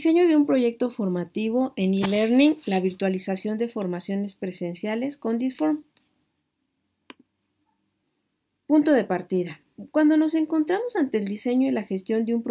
diseño de un proyecto formativo en e-learning, la virtualización de formaciones presenciales con Disform. Punto de partida. Cuando nos encontramos ante el diseño y la gestión de un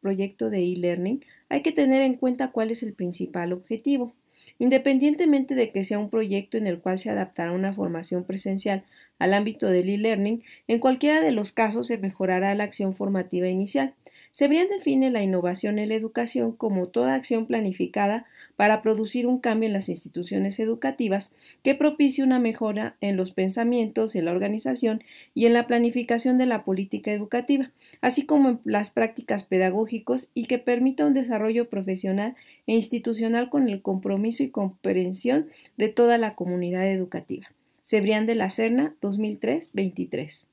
proyecto de e-learning, hay que tener en cuenta cuál es el principal objetivo. Independientemente de que sea un proyecto en el cual se adaptará una formación presencial al ámbito del e-learning, en cualquiera de los casos se mejorará la acción formativa inicial. Sebrián define la innovación en la educación como toda acción planificada para producir un cambio en las instituciones educativas que propicie una mejora en los pensamientos, en la organización y en la planificación de la política educativa, así como en las prácticas pedagógicas y que permita un desarrollo profesional e institucional con el compromiso y comprensión de toda la comunidad educativa. Sebrián de la Serna, 2003-23.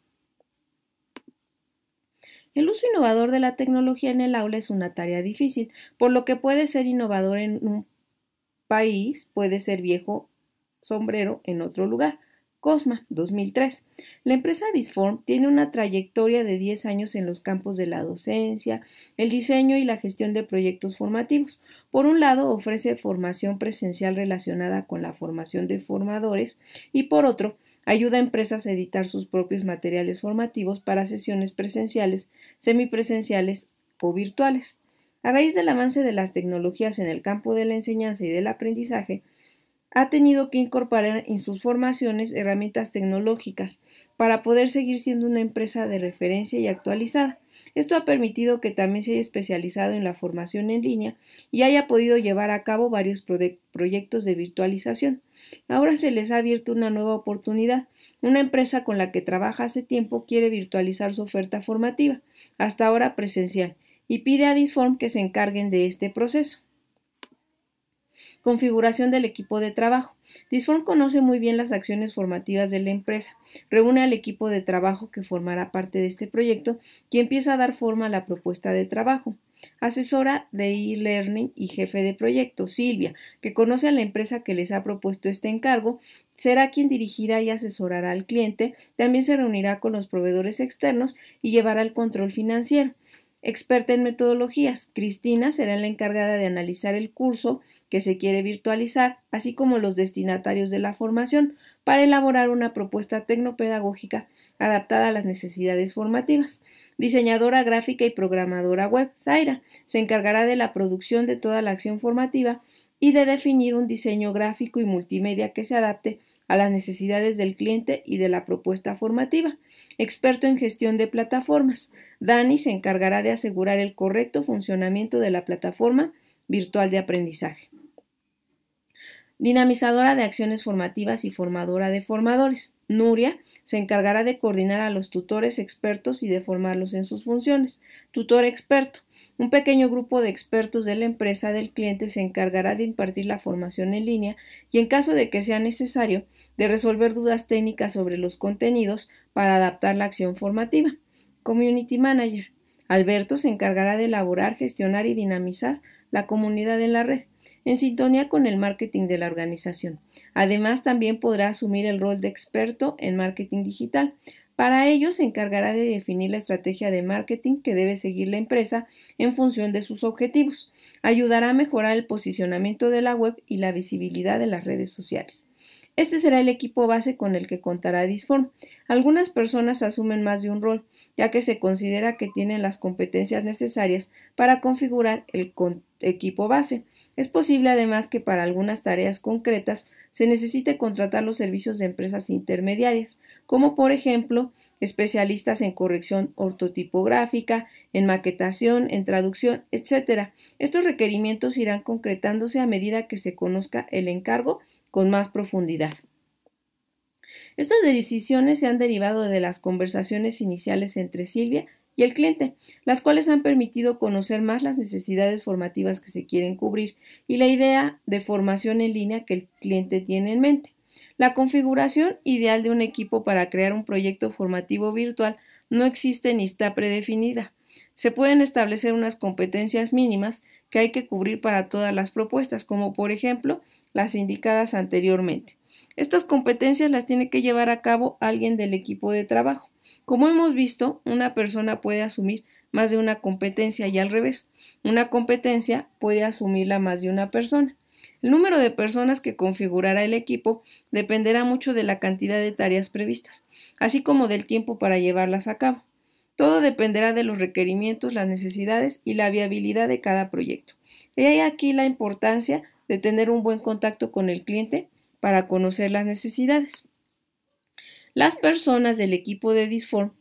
El uso innovador de la tecnología en el aula es una tarea difícil, por lo que puede ser innovador en un país, puede ser viejo sombrero en otro lugar. Cosma, 2003. La empresa Disform tiene una trayectoria de 10 años en los campos de la docencia, el diseño y la gestión de proyectos formativos. Por un lado, ofrece formación presencial relacionada con la formación de formadores y por otro, Ayuda a empresas a editar sus propios materiales formativos para sesiones presenciales, semipresenciales o virtuales. A raíz del avance de las tecnologías en el campo de la enseñanza y del aprendizaje, ha tenido que incorporar en sus formaciones herramientas tecnológicas para poder seguir siendo una empresa de referencia y actualizada. Esto ha permitido que también se haya especializado en la formación en línea y haya podido llevar a cabo varios proyectos de virtualización. Ahora se les ha abierto una nueva oportunidad. Una empresa con la que trabaja hace tiempo quiere virtualizar su oferta formativa, hasta ahora presencial, y pide a Disform que se encarguen de este proceso. Configuración del equipo de trabajo. Disform conoce muy bien las acciones formativas de la empresa. Reúne al equipo de trabajo que formará parte de este proyecto y empieza a dar forma a la propuesta de trabajo. Asesora de e-learning y jefe de proyecto, Silvia, que conoce a la empresa que les ha propuesto este encargo, será quien dirigirá y asesorará al cliente, también se reunirá con los proveedores externos y llevará el control financiero. Experta en metodologías, Cristina será la encargada de analizar el curso, que se quiere virtualizar, así como los destinatarios de la formación, para elaborar una propuesta tecnopedagógica adaptada a las necesidades formativas. Diseñadora gráfica y programadora web, Zaira, se encargará de la producción de toda la acción formativa y de definir un diseño gráfico y multimedia que se adapte a las necesidades del cliente y de la propuesta formativa. Experto en gestión de plataformas, Dani se encargará de asegurar el correcto funcionamiento de la plataforma virtual de aprendizaje dinamizadora de acciones formativas y formadora de formadores. Nuria se encargará de coordinar a los tutores expertos y de formarlos en sus funciones. Tutor experto. Un pequeño grupo de expertos de la empresa del cliente se encargará de impartir la formación en línea y, en caso de que sea necesario, de resolver dudas técnicas sobre los contenidos para adaptar la acción formativa. Community Manager. Alberto se encargará de elaborar, gestionar y dinamizar la comunidad en la red en sintonía con el marketing de la organización. Además, también podrá asumir el rol de experto en marketing digital. Para ello, se encargará de definir la estrategia de marketing que debe seguir la empresa en función de sus objetivos. Ayudará a mejorar el posicionamiento de la web y la visibilidad de las redes sociales. Este será el equipo base con el que contará Disform. Algunas personas asumen más de un rol, ya que se considera que tienen las competencias necesarias para configurar el equipo base. Es posible además que para algunas tareas concretas se necesite contratar los servicios de empresas intermediarias, como por ejemplo especialistas en corrección ortotipográfica, en maquetación, en traducción, etc. Estos requerimientos irán concretándose a medida que se conozca el encargo con más profundidad. Estas decisiones se han derivado de las conversaciones iniciales entre Silvia y el cliente, las cuales han permitido conocer más las necesidades formativas que se quieren cubrir y la idea de formación en línea que el cliente tiene en mente. La configuración ideal de un equipo para crear un proyecto formativo virtual no existe ni está predefinida. Se pueden establecer unas competencias mínimas que hay que cubrir para todas las propuestas, como por ejemplo las indicadas anteriormente. Estas competencias las tiene que llevar a cabo alguien del equipo de trabajo. Como hemos visto, una persona puede asumir más de una competencia y al revés, una competencia puede asumirla más de una persona. El número de personas que configurará el equipo dependerá mucho de la cantidad de tareas previstas, así como del tiempo para llevarlas a cabo. Todo dependerá de los requerimientos, las necesidades y la viabilidad de cada proyecto. Y hay aquí la importancia de tener un buen contacto con el cliente para conocer las necesidades. Las personas del equipo de Disform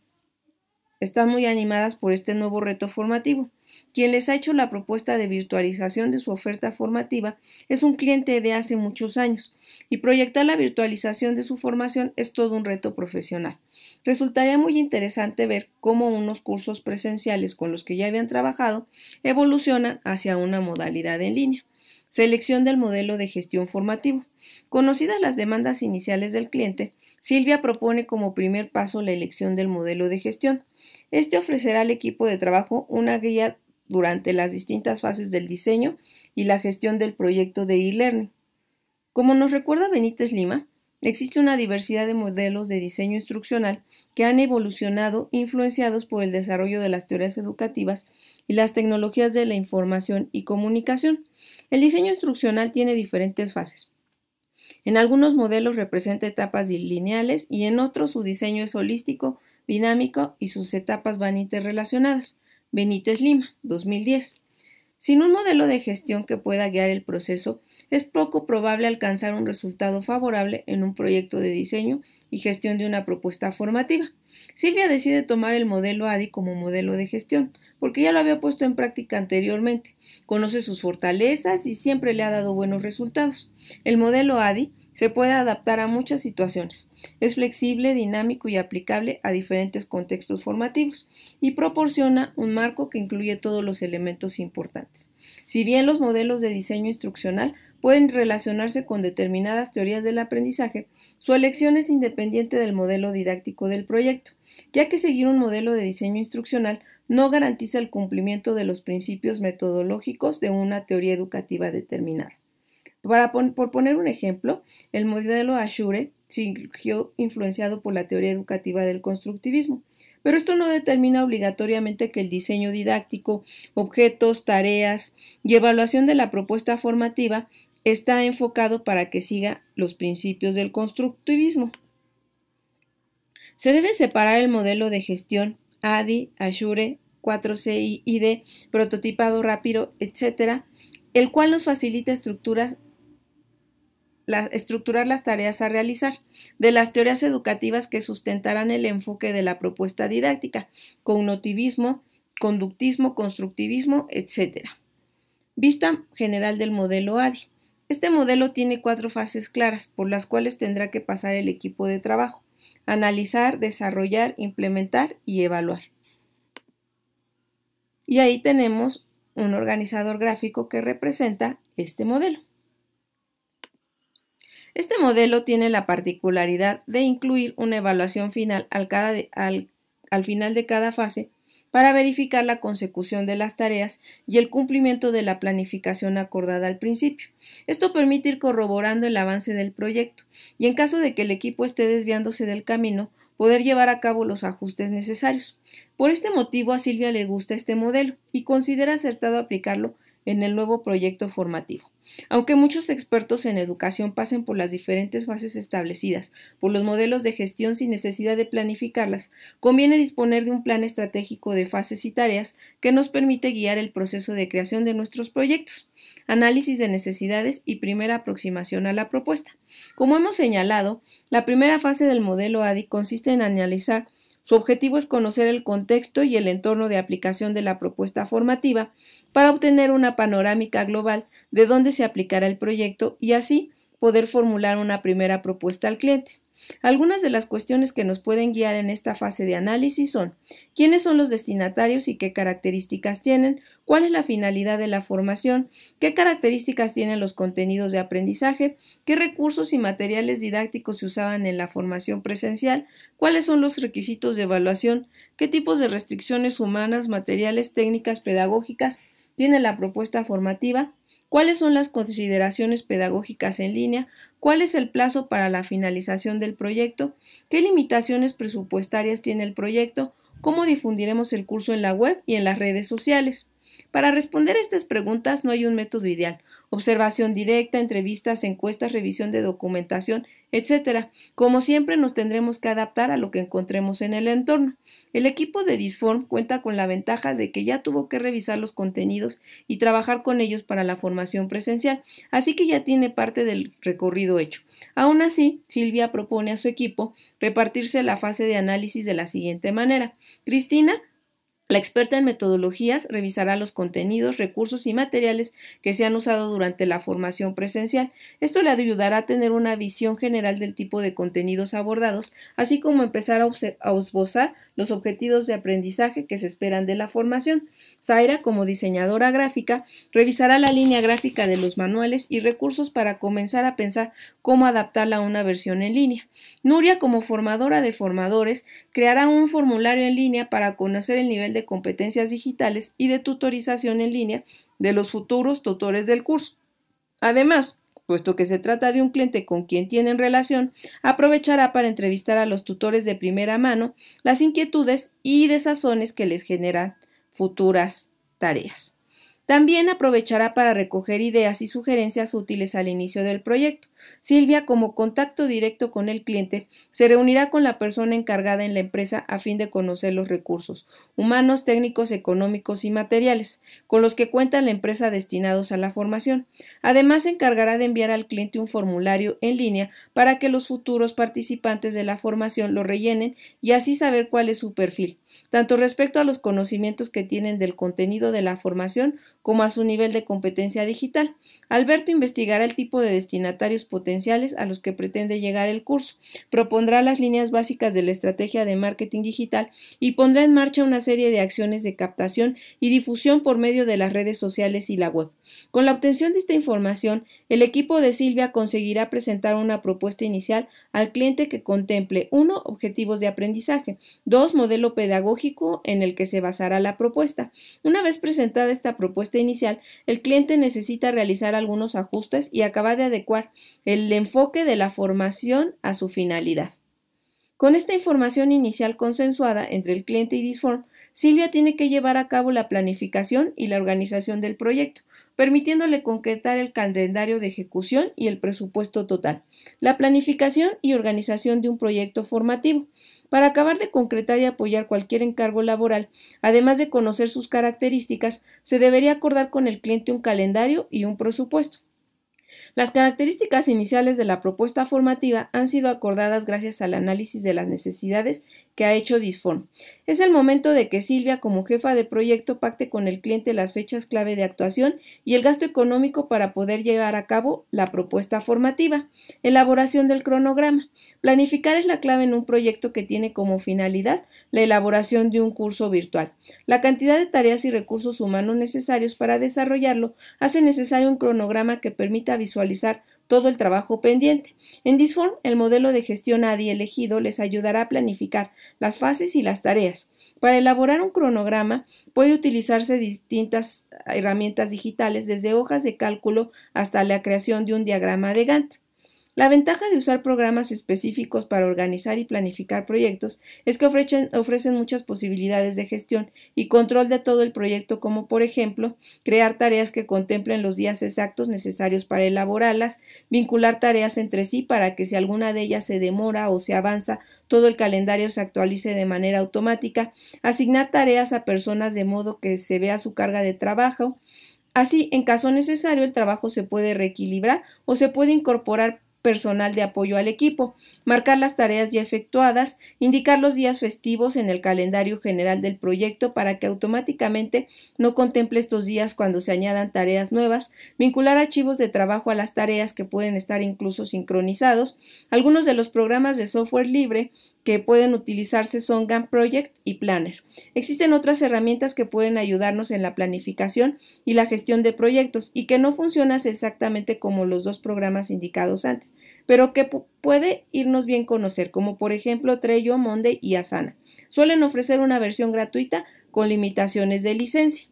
están muy animadas por este nuevo reto formativo. Quien les ha hecho la propuesta de virtualización de su oferta formativa es un cliente de hace muchos años, y proyectar la virtualización de su formación es todo un reto profesional. Resultaría muy interesante ver cómo unos cursos presenciales con los que ya habían trabajado evolucionan hacia una modalidad en línea. Selección del modelo de gestión formativo. Conocidas las demandas iniciales del cliente, Silvia propone como primer paso la elección del modelo de gestión. Este ofrecerá al equipo de trabajo una guía durante las distintas fases del diseño y la gestión del proyecto de e-learning. Como nos recuerda Benítez Lima, existe una diversidad de modelos de diseño instruccional que han evolucionado influenciados por el desarrollo de las teorías educativas y las tecnologías de la información y comunicación. El diseño instruccional tiene diferentes fases. En algunos modelos representa etapas lineales y en otros su diseño es holístico, dinámico y sus etapas van interrelacionadas. Benítez Lima, 2010. Sin un modelo de gestión que pueda guiar el proceso, es poco probable alcanzar un resultado favorable en un proyecto de diseño y gestión de una propuesta formativa. Silvia decide tomar el modelo ADI como modelo de gestión, porque ya lo había puesto en práctica anteriormente, conoce sus fortalezas y siempre le ha dado buenos resultados. El modelo ADI se puede adaptar a muchas situaciones. Es flexible, dinámico y aplicable a diferentes contextos formativos y proporciona un marco que incluye todos los elementos importantes. Si bien los modelos de diseño instruccional pueden relacionarse con determinadas teorías del aprendizaje, su elección es independiente del modelo didáctico del proyecto, ya que seguir un modelo de diseño instruccional no garantiza el cumplimiento de los principios metodológicos de una teoría educativa determinada. Para por poner un ejemplo, el modelo Ashure surgió influenciado por la teoría educativa del constructivismo, pero esto no determina obligatoriamente que el diseño didáctico, objetos, tareas y evaluación de la propuesta formativa está enfocado para que siga los principios del constructivismo. Se debe separar el modelo de gestión ADI, Azure, 4 cid prototipado rápido, etc., el cual nos facilita estructurar las tareas a realizar, de las teorías educativas que sustentarán el enfoque de la propuesta didáctica, cognitivismo, conductismo, constructivismo, etc. Vista general del modelo ADI. Este modelo tiene cuatro fases claras por las cuales tendrá que pasar el equipo de trabajo. Analizar, desarrollar, implementar y evaluar. Y ahí tenemos un organizador gráfico que representa este modelo. Este modelo tiene la particularidad de incluir una evaluación final al, final de cada fase para verificar la consecución de las tareas y el cumplimiento de la planificación acordada al principio. Esto permite ir corroborando el avance del proyecto y en caso de que el equipo esté desviándose del camino, poder llevar a cabo los ajustes necesarios. Por este motivo a Silvia le gusta este modelo y considera acertado aplicarlo en el nuevo proyecto formativo. Aunque muchos expertos en educación pasen por las diferentes fases establecidas por los modelos de gestión sin necesidad de planificarlas, conviene disponer de un plan estratégico de fases y tareas que nos permite guiar el proceso de creación de nuestros proyectos, análisis de necesidades y primera aproximación a la propuesta. Como hemos señalado, la primera fase del modelo ADI consiste en analizar su objetivo es conocer el contexto y el entorno de aplicación de la propuesta formativa para obtener una panorámica global de dónde se aplicará el proyecto y así poder formular una primera propuesta al cliente. Algunas de las cuestiones que nos pueden guiar en esta fase de análisis son quiénes son los destinatarios y qué características tienen, cuál es la finalidad de la formación, qué características tienen los contenidos de aprendizaje, qué recursos y materiales didácticos se usaban en la formación presencial, cuáles son los requisitos de evaluación, qué tipos de restricciones humanas, materiales, técnicas pedagógicas tiene la propuesta formativa, cuáles son las consideraciones pedagógicas en línea, cuál es el plazo para la finalización del proyecto, qué limitaciones presupuestarias tiene el proyecto, cómo difundiremos el curso en la web y en las redes sociales. Para responder a estas preguntas no hay un método ideal, observación directa, entrevistas, encuestas, revisión de documentación, etc. Como siempre nos tendremos que adaptar a lo que encontremos en el entorno. El equipo de Disform cuenta con la ventaja de que ya tuvo que revisar los contenidos y trabajar con ellos para la formación presencial, así que ya tiene parte del recorrido hecho. Aún así, Silvia propone a su equipo repartirse la fase de análisis de la siguiente manera. Cristina la experta en metodologías revisará los contenidos, recursos y materiales que se han usado durante la formación presencial. Esto le ayudará a tener una visión general del tipo de contenidos abordados, así como empezar a esbozar los objetivos de aprendizaje que se esperan de la formación. Zaira, como diseñadora gráfica, revisará la línea gráfica de los manuales y recursos para comenzar a pensar cómo adaptarla a una versión en línea. Nuria, como formadora de formadores, Creará un formulario en línea para conocer el nivel de competencias digitales y de tutorización en línea de los futuros tutores del curso. Además, puesto que se trata de un cliente con quien tienen relación, aprovechará para entrevistar a los tutores de primera mano las inquietudes y desazones que les generan futuras tareas. También aprovechará para recoger ideas y sugerencias útiles al inicio del proyecto. Silvia, como contacto directo con el cliente, se reunirá con la persona encargada en la empresa a fin de conocer los recursos humanos, técnicos, económicos y materiales con los que cuenta la empresa destinados a la formación. Además, se encargará de enviar al cliente un formulario en línea para que los futuros participantes de la formación lo rellenen y así saber cuál es su perfil, tanto respecto a los conocimientos que tienen del contenido de la formación como a su nivel de competencia digital. Alberto investigará el tipo de destinatarios potenciales a los que pretende llegar el curso, propondrá las líneas básicas de la estrategia de marketing digital y pondrá en marcha una serie de acciones de captación y difusión por medio de las redes sociales y la web. Con la obtención de esta información, el equipo de Silvia conseguirá presentar una propuesta inicial al cliente que contemple 1. Objetivos de aprendizaje, 2. Modelo pedagógico en el que se basará la propuesta. Una vez presentada esta propuesta inicial, el cliente necesita realizar algunos ajustes y acaba de adecuar el enfoque de la formación a su finalidad. Con esta información inicial consensuada entre el cliente y Disform, Silvia tiene que llevar a cabo la planificación y la organización del proyecto, permitiéndole concretar el calendario de ejecución y el presupuesto total, la planificación y organización de un proyecto formativo, para acabar de concretar y apoyar cualquier encargo laboral, además de conocer sus características, se debería acordar con el cliente un calendario y un presupuesto. Las características iniciales de la propuesta formativa han sido acordadas gracias al análisis de las necesidades que ha hecho Disform. Es el momento de que Silvia, como jefa de proyecto, pacte con el cliente las fechas clave de actuación y el gasto económico para poder llevar a cabo la propuesta formativa. Elaboración del cronograma. Planificar es la clave en un proyecto que tiene como finalidad la elaboración de un curso virtual. La cantidad de tareas y recursos humanos necesarios para desarrollarlo hace necesario un cronograma que permita visualizar todo el trabajo pendiente. En Disform, el modelo de gestión ADI elegido les ayudará a planificar las fases y las tareas. Para elaborar un cronograma puede utilizarse distintas herramientas digitales, desde hojas de cálculo hasta la creación de un diagrama de Gantt. La ventaja de usar programas específicos para organizar y planificar proyectos es que ofrecen, muchas posibilidades de gestión y control de todo el proyecto, como por ejemplo crear tareas que contemplen los días exactos necesarios para elaborarlas, vincular tareas entre sí para que si alguna de ellas se demora o se avanza, todo el calendario se actualice de manera automática, asignar tareas a personas de modo que se vea su carga de trabajo, Así, en caso necesario, el trabajo se puede reequilibrar o se puede incorporar personal de apoyo al equipo, marcar las tareas ya efectuadas, indicar los días festivos en el calendario general del proyecto para que automáticamente no contemple estos días cuando se añadan tareas nuevas, vincular archivos de trabajo a las tareas que pueden estar incluso sincronizados. Algunos de los programas de software libre que pueden utilizarse son Gantt Project y Planner. Existen otras herramientas que pueden ayudarnos en la planificación y la gestión de proyectos y que no funcionan exactamente como los dos programas indicados antes, pero que puede irnos bien conocer, como por ejemplo Trello, Monday y Asana. Suelen ofrecer una versión gratuita con limitaciones de licencia.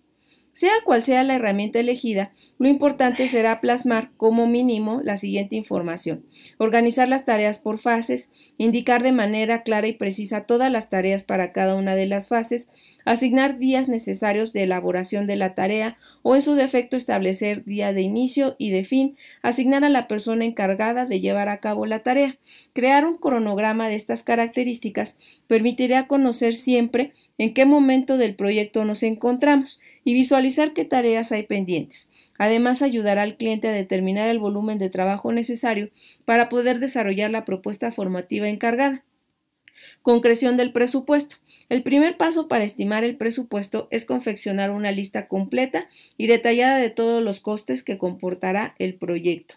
Sea cual sea la herramienta elegida, lo importante será plasmar como mínimo la siguiente información. Organizar las tareas por fases, indicar de manera clara y precisa todas las tareas para cada una de las fases, asignar días necesarios de elaboración de la tarea o en su defecto establecer día de inicio y de fin, asignar a la persona encargada de llevar a cabo la tarea. Crear un cronograma de estas características permitirá conocer siempre en qué momento del proyecto nos encontramos y visualizar qué tareas hay pendientes. Además, ayudará al cliente a determinar el volumen de trabajo necesario para poder desarrollar la propuesta formativa encargada. Concreción del presupuesto. El primer paso para estimar el presupuesto es confeccionar una lista completa y detallada de todos los costes que comportará el proyecto.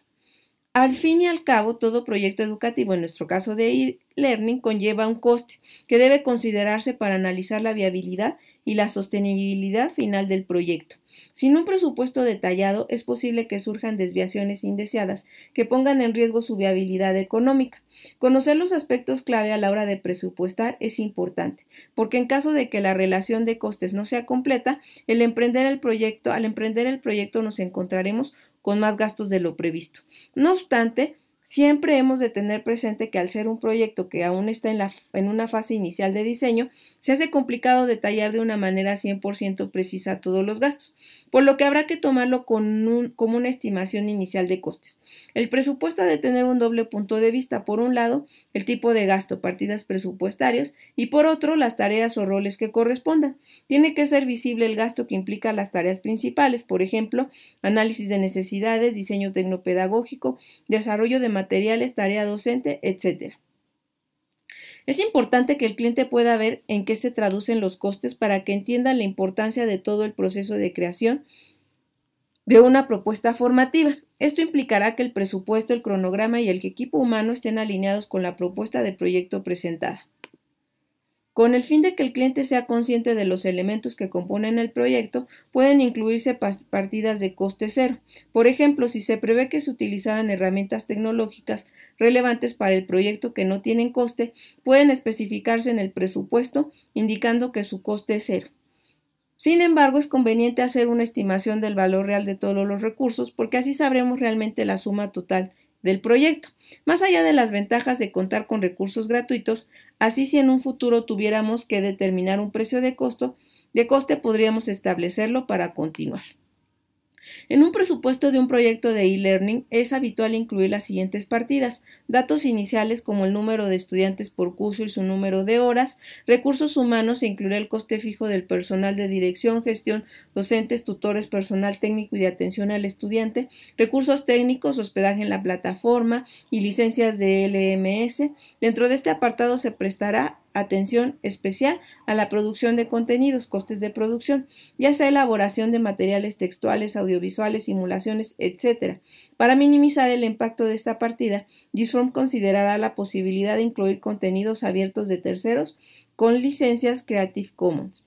Al fin y al cabo, todo proyecto educativo, en nuestro caso de e-learning, conlleva un coste que debe considerarse para analizar la viabilidad y la sostenibilidad final del proyecto. Sin un presupuesto detallado es posible que surjan desviaciones indeseadas que pongan en riesgo su viabilidad económica. Conocer los aspectos clave a la hora de presupuestar es importante, porque en caso de que la relación de costes no sea completa, al emprender el proyecto nos encontraremos con más gastos de lo previsto. No obstante, Siempre hemos de tener presente que al ser un proyecto que aún está en, una fase inicial de diseño, se hace complicado detallar de una manera 100% precisa todos los gastos, por lo que habrá que tomarlo como una estimación inicial de costes. El presupuesto ha de tener un doble punto de vista, por un lado, el tipo de gasto, partidas presupuestarias, y por otro, las tareas o roles que correspondan. Tiene que ser visible el gasto que implica las tareas principales, por ejemplo, análisis de necesidades, diseño tecnopedagógico, desarrollo de materiales, tarea docente, etc. Es importante que el cliente pueda ver en qué se traducen los costes para que entienda la importancia de todo el proceso de creación de una propuesta formativa. Esto implicará que el presupuesto, el cronograma y el equipo humano estén alineados con la propuesta de proyecto presentada. Con el fin de que el cliente sea consciente de los elementos que componen el proyecto, pueden incluirse partidas de coste cero. Por ejemplo, si se prevé que se utilizaran herramientas tecnológicas relevantes para el proyecto que no tienen coste, pueden especificarse en el presupuesto indicando que su coste es cero. Sin embargo, es conveniente hacer una estimación del valor real de todos los recursos porque así sabremos realmente la suma total del proyecto. Más allá de las ventajas de contar con recursos gratuitos, Así si en un futuro tuviéramos que determinar un precio de costo, de coste podríamos establecerlo para continuar. En un presupuesto de un proyecto de e-learning es habitual incluir las siguientes partidas, datos iniciales como el número de estudiantes por curso y su número de horas, recursos humanos e incluir el coste fijo del personal de dirección, gestión, docentes, tutores, personal técnico y de atención al estudiante, recursos técnicos, hospedaje en la plataforma y licencias de LMS. Dentro de este apartado se prestará atención especial a la producción de contenidos, costes de producción, ya sea elaboración de materiales textuales, audiovisuales, simulaciones, etc. Para minimizar el impacto de esta partida, Disform considerará la posibilidad de incluir contenidos abiertos de terceros con licencias Creative Commons.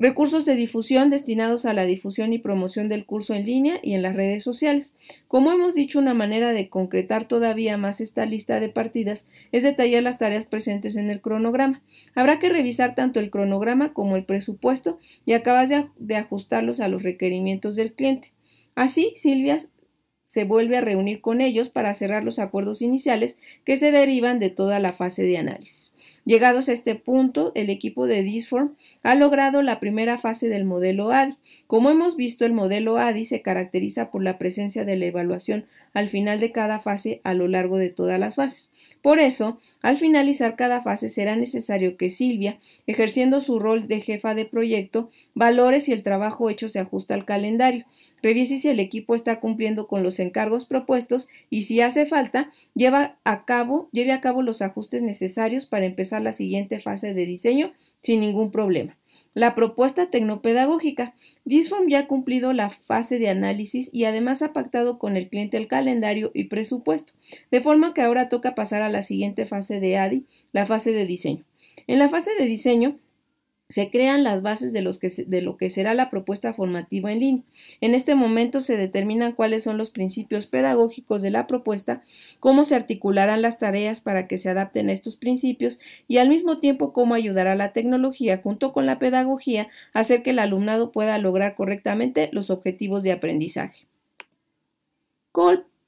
Recursos de difusión destinados a la difusión y promoción del curso en línea y en las redes sociales. Como hemos dicho, una manera de concretar todavía más esta lista de partidas es detallar las tareas presentes en el cronograma. Habrá que revisar tanto el cronograma como el presupuesto y acabas de ajustarlos a los requerimientos del cliente. Así, Silvia se vuelve a reunir con ellos para cerrar los acuerdos iniciales que se derivan de toda la fase de análisis. Llegados a este punto, el equipo de Disform ha logrado la primera fase del modelo ADI. Como hemos visto, el modelo ADI se caracteriza por la presencia de la evaluación al final de cada fase a lo largo de todas las fases. Por eso, al finalizar cada fase será necesario que Silvia, ejerciendo su rol de jefa de proyecto, valore si el trabajo hecho se ajusta al calendario, revise si el equipo está cumpliendo con los encargos propuestos y si hace falta, lleva a cabo, lleve a cabo los ajustes necesarios para empezar la siguiente fase de diseño sin ningún problema la propuesta tecnopedagógica. Disform ya ha cumplido la fase de análisis y además ha pactado con el cliente el calendario y presupuesto, de forma que ahora toca pasar a la siguiente fase de ADI, la fase de diseño. En la fase de diseño, se crean las bases de, lo que será la propuesta formativa en línea. En este momento se determinan cuáles son los principios pedagógicos de la propuesta, cómo se articularán las tareas para que se adapten a estos principios y al mismo tiempo cómo ayudará la tecnología junto con la pedagogía a hacer que el alumnado pueda lograr correctamente los objetivos de aprendizaje.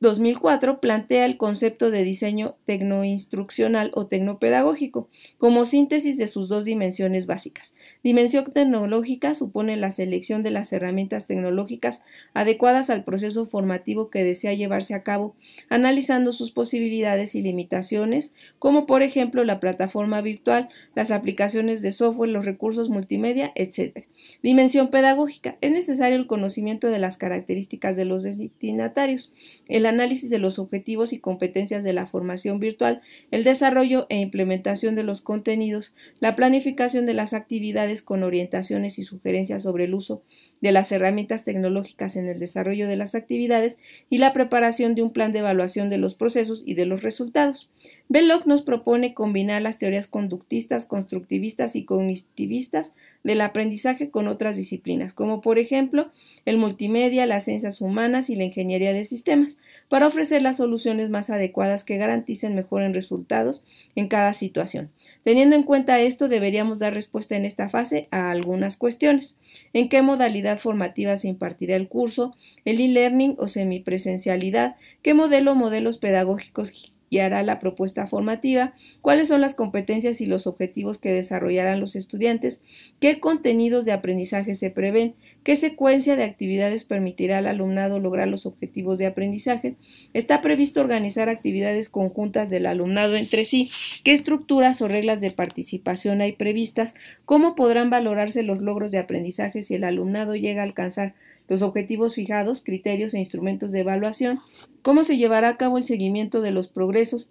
2004 plantea el concepto de diseño tecnoinstruccional o tecnopedagógico como síntesis de sus dos dimensiones básicas. Dimensión tecnológica supone la selección de las herramientas tecnológicas adecuadas al proceso formativo que desea llevarse a cabo, analizando sus posibilidades y limitaciones, como por ejemplo la plataforma virtual, las aplicaciones de software, los recursos multimedia, etc. Dimensión pedagógica. Es necesario el conocimiento de las características de los destinatarios, el análisis de los objetivos y competencias de la formación virtual, el desarrollo e implementación de los contenidos, la planificación de las actividades con orientaciones y sugerencias sobre el uso de las herramientas tecnológicas en el desarrollo de las actividades y la preparación de un plan de evaluación de los procesos y de los resultados. Belloc nos propone combinar las teorías conductistas, constructivistas y cognitivistas del aprendizaje con otras disciplinas, como por ejemplo el multimedia, las ciencias humanas y la ingeniería de sistemas, para ofrecer las soluciones más adecuadas que garanticen mejores resultados en cada situación. Teniendo en cuenta esto, deberíamos dar respuesta en esta fase a algunas cuestiones. ¿En qué modalidad formativa se impartirá el curso? ¿El e-learning o semipresencialidad? ¿Qué modelo o modelos pedagógicos y hará la propuesta formativa, cuáles son las competencias y los objetivos que desarrollarán los estudiantes, qué contenidos de aprendizaje se prevén, qué secuencia de actividades permitirá al alumnado lograr los objetivos de aprendizaje, está previsto organizar actividades conjuntas del alumnado entre sí, qué estructuras o reglas de participación hay previstas, cómo podrán valorarse los logros de aprendizaje si el alumnado llega a alcanzar los objetivos fijados, criterios e instrumentos de evaluación, cómo se llevará a cabo el seguimiento de los progresos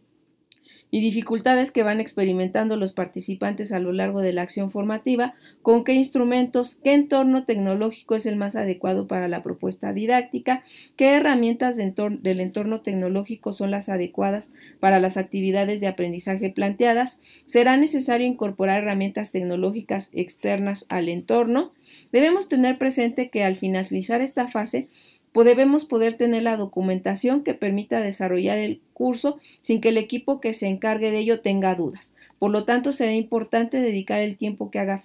y dificultades que van experimentando los participantes a lo largo de la acción formativa, con qué instrumentos, qué entorno tecnológico es el más adecuado para la propuesta didáctica, qué herramientas del entorno tecnológico son las adecuadas para las actividades de aprendizaje planteadas, será necesario incorporar herramientas tecnológicas externas al entorno. Debemos tener presente que al finalizar esta fase, pues debemos poder tener la documentación que permita desarrollar el curso sin que el equipo que se encargue de ello tenga dudas. Por lo tanto, será importante dedicar el tiempo que haga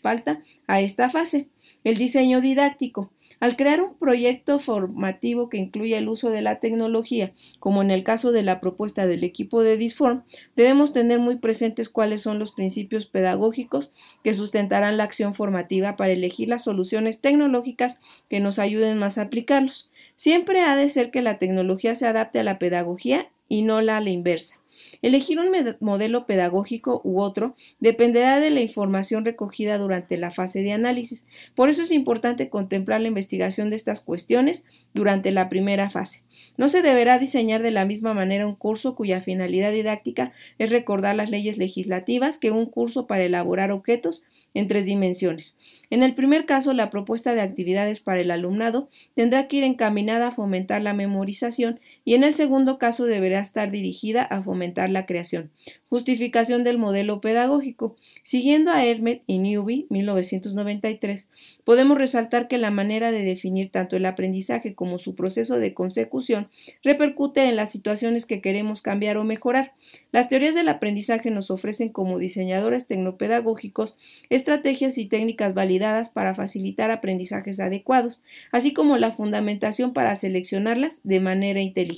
falta a esta fase. El diseño didáctico. Al crear un proyecto formativo que incluya el uso de la tecnología, como en el caso de la propuesta del equipo de Disform, debemos tener muy presentes cuáles son los principios pedagógicos que sustentarán la acción formativa para elegir las soluciones tecnológicas que nos ayuden más a aplicarlos. Siempre ha de ser que la tecnología se adapte a la pedagogía y no la, a la inversa. Elegir un modelo pedagógico u otro dependerá de la información recogida durante la fase de análisis. Por eso es importante contemplar la investigación de estas cuestiones durante la primera fase. No se deberá diseñar de la misma manera un curso cuya finalidad didáctica es recordar las leyes legislativas que un curso para elaborar objetos en tres dimensiones. En el primer caso, la propuesta de actividades para el alumnado tendrá que ir encaminada a fomentar la memorización y en el segundo caso deberá estar dirigida a fomentar la creación. Justificación del modelo pedagógico. Siguiendo a Hermet y Newby, 1993, podemos resaltar que la manera de definir tanto el aprendizaje como su proceso de consecución repercute en las situaciones que queremos cambiar o mejorar. Las teorías del aprendizaje nos ofrecen como diseñadores tecnopedagógicos estrategias y técnicas validadas para facilitar aprendizajes adecuados, así como la fundamentación para seleccionarlas de manera inteligente.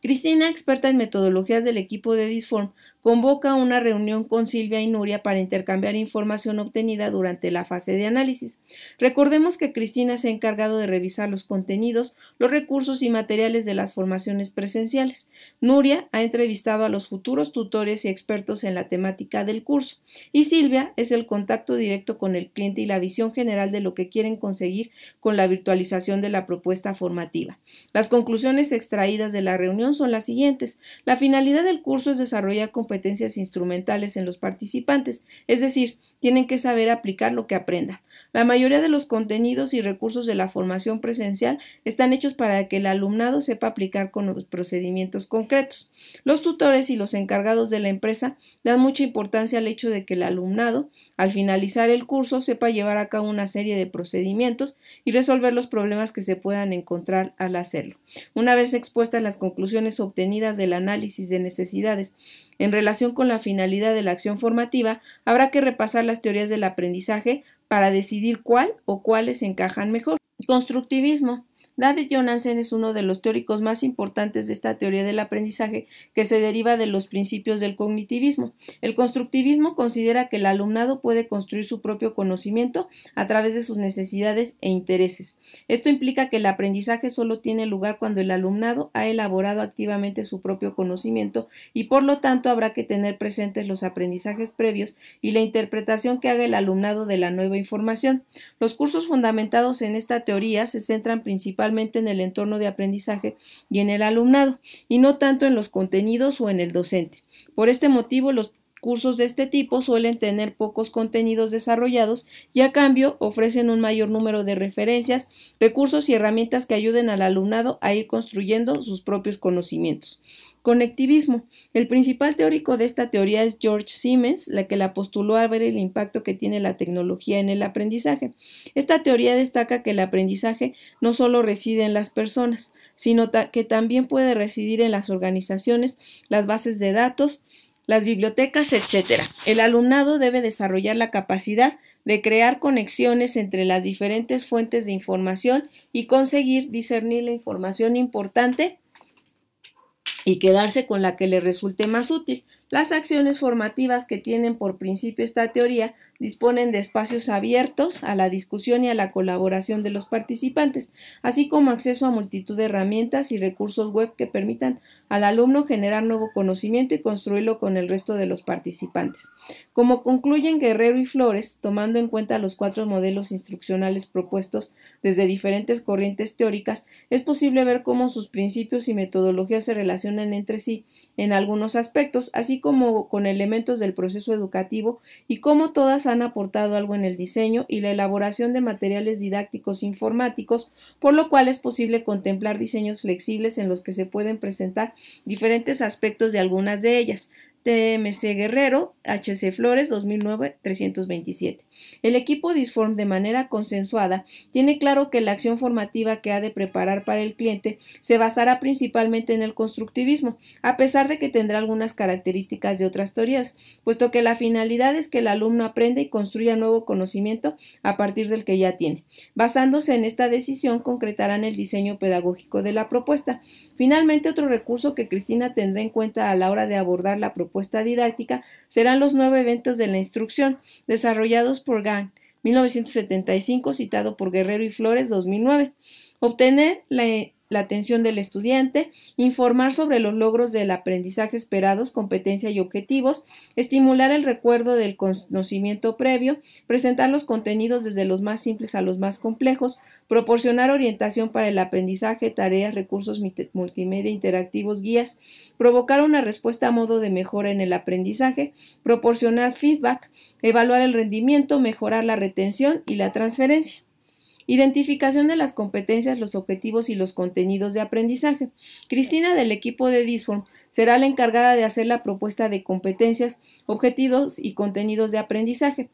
Cristina, experta en metodologías del equipo de Disform, convoca una reunión con Silvia y Nuria para intercambiar información obtenida durante la fase de análisis. Recordemos que Cristina se ha encargado de revisar los contenidos, los recursos y materiales de las formaciones presenciales. Nuria ha entrevistado a los futuros tutores y expertos en la temática del curso y Silvia es el contacto directo con el cliente y la visión general de lo que quieren conseguir con la virtualización de la propuesta formativa. Las conclusiones extraídas de la reunión son las siguientes. La finalidad del curso es desarrollar competencias instrumentales en los participantes, es decir, tienen que saber aplicar lo que aprendan. La mayoría de los contenidos y recursos de la formación presencial están hechos para que el alumnado sepa aplicar con los procedimientos concretos. Los tutores y los encargados de la empresa dan mucha importancia al hecho de que el alumnado, al finalizar el curso, sepa llevar a cabo una serie de procedimientos y resolver los problemas que se puedan encontrar al hacerlo. Una vez expuestas las conclusiones obtenidas del análisis de necesidades en relación con la finalidad de la acción formativa, habrá que repasar las teorías del aprendizaje para decidir cuál o cuáles encajan mejor. Constructivismo. David Jonansen es uno de los teóricos más importantes de esta teoría del aprendizaje que se deriva de los principios del cognitivismo. El constructivismo considera que el alumnado puede construir su propio conocimiento a través de sus necesidades e intereses. Esto implica que el aprendizaje solo tiene lugar cuando el alumnado ha elaborado activamente su propio conocimiento y por lo tanto habrá que tener presentes los aprendizajes previos y la interpretación que haga el alumnado de la nueva información. Los cursos fundamentados en esta teoría se centran principalmente en el entorno de aprendizaje y en el alumnado, y no tanto en los contenidos o en el docente. Por este motivo, los Cursos de este tipo suelen tener pocos contenidos desarrollados y a cambio ofrecen un mayor número de referencias, recursos y herramientas que ayuden al alumnado a ir construyendo sus propios conocimientos. Conectivismo. El principal teórico de esta teoría es George Siemens, la que la postuló a ver el impacto que tiene la tecnología en el aprendizaje. Esta teoría destaca que el aprendizaje no solo reside en las personas, sino que también puede residir en las organizaciones, las bases de datos, las bibliotecas, etc. El alumnado debe desarrollar la capacidad de crear conexiones entre las diferentes fuentes de información y conseguir discernir la información importante y quedarse con la que le resulte más útil. Las acciones formativas que tienen por principio esta teoría disponen de espacios abiertos a la discusión y a la colaboración de los participantes, así como acceso a multitud de herramientas y recursos web que permitan al alumno generar nuevo conocimiento y construirlo con el resto de los participantes. Como concluyen Guerrero y Flores, tomando en cuenta los cuatro modelos instruccionales propuestos desde diferentes corrientes teóricas, es posible ver cómo sus principios y metodologías se relacionan entre sí en algunos aspectos, así como con elementos del proceso educativo y cómo todas han aportado algo en el diseño y la elaboración de materiales didácticos informáticos, por lo cual es posible contemplar diseños flexibles en los que se pueden presentar diferentes aspectos de algunas de ellas. TMC Guerrero, HC Flores, 2009-327. El equipo Disform, de manera consensuada, tiene claro que la acción formativa que ha de preparar para el cliente se basará principalmente en el constructivismo, a pesar de que tendrá algunas características de otras teorías, puesto que la finalidad es que el alumno aprenda y construya nuevo conocimiento a partir del que ya tiene. Basándose en esta decisión, concretarán el diseño pedagógico de la propuesta. Finalmente, otro recurso que Cristina tendrá en cuenta a la hora de abordar la propuesta didáctica serán los nueve eventos de la instrucción, desarrollados Gang, 1975, citado por Guerrero y Flores, 2009. Obtener la la atención del estudiante, informar sobre los logros del aprendizaje esperados, competencia y objetivos, estimular el recuerdo del conocimiento previo, presentar los contenidos desde los más simples a los más complejos, proporcionar orientación para el aprendizaje, tareas, recursos multimedia, interactivos, guías, provocar una respuesta a modo de mejora en el aprendizaje, proporcionar feedback, evaluar el rendimiento, mejorar la retención y la transferencia. Identificación de las competencias, los objetivos y los contenidos de aprendizaje. Cristina del equipo de Disform será la encargada de hacer la propuesta de competencias, objetivos y contenidos de aprendizaje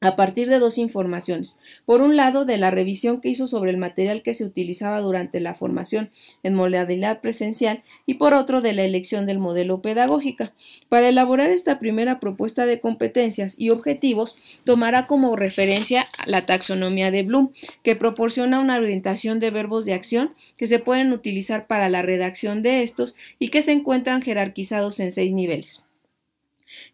a partir de dos informaciones. Por un lado, de la revisión que hizo sobre el material que se utilizaba durante la formación en modalidad presencial y por otro, de la elección del modelo pedagógica. Para elaborar esta primera propuesta de competencias y objetivos, tomará como referencia la taxonomía de Bloom, que proporciona una orientación de verbos de acción que se pueden utilizar para la redacción de estos y que se encuentran jerarquizados en seis niveles.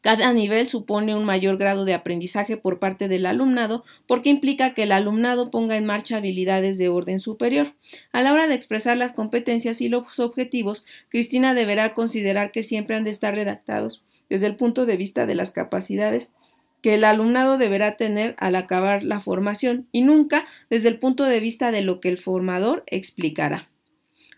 Cada nivel supone un mayor grado de aprendizaje por parte del alumnado porque implica que el alumnado ponga en marcha habilidades de orden superior. A la hora de expresar las competencias y los objetivos, Cristina deberá considerar que siempre han de estar redactados desde el punto de vista de las capacidades que el alumnado deberá tener al acabar la formación y nunca desde el punto de vista de lo que el formador explicará.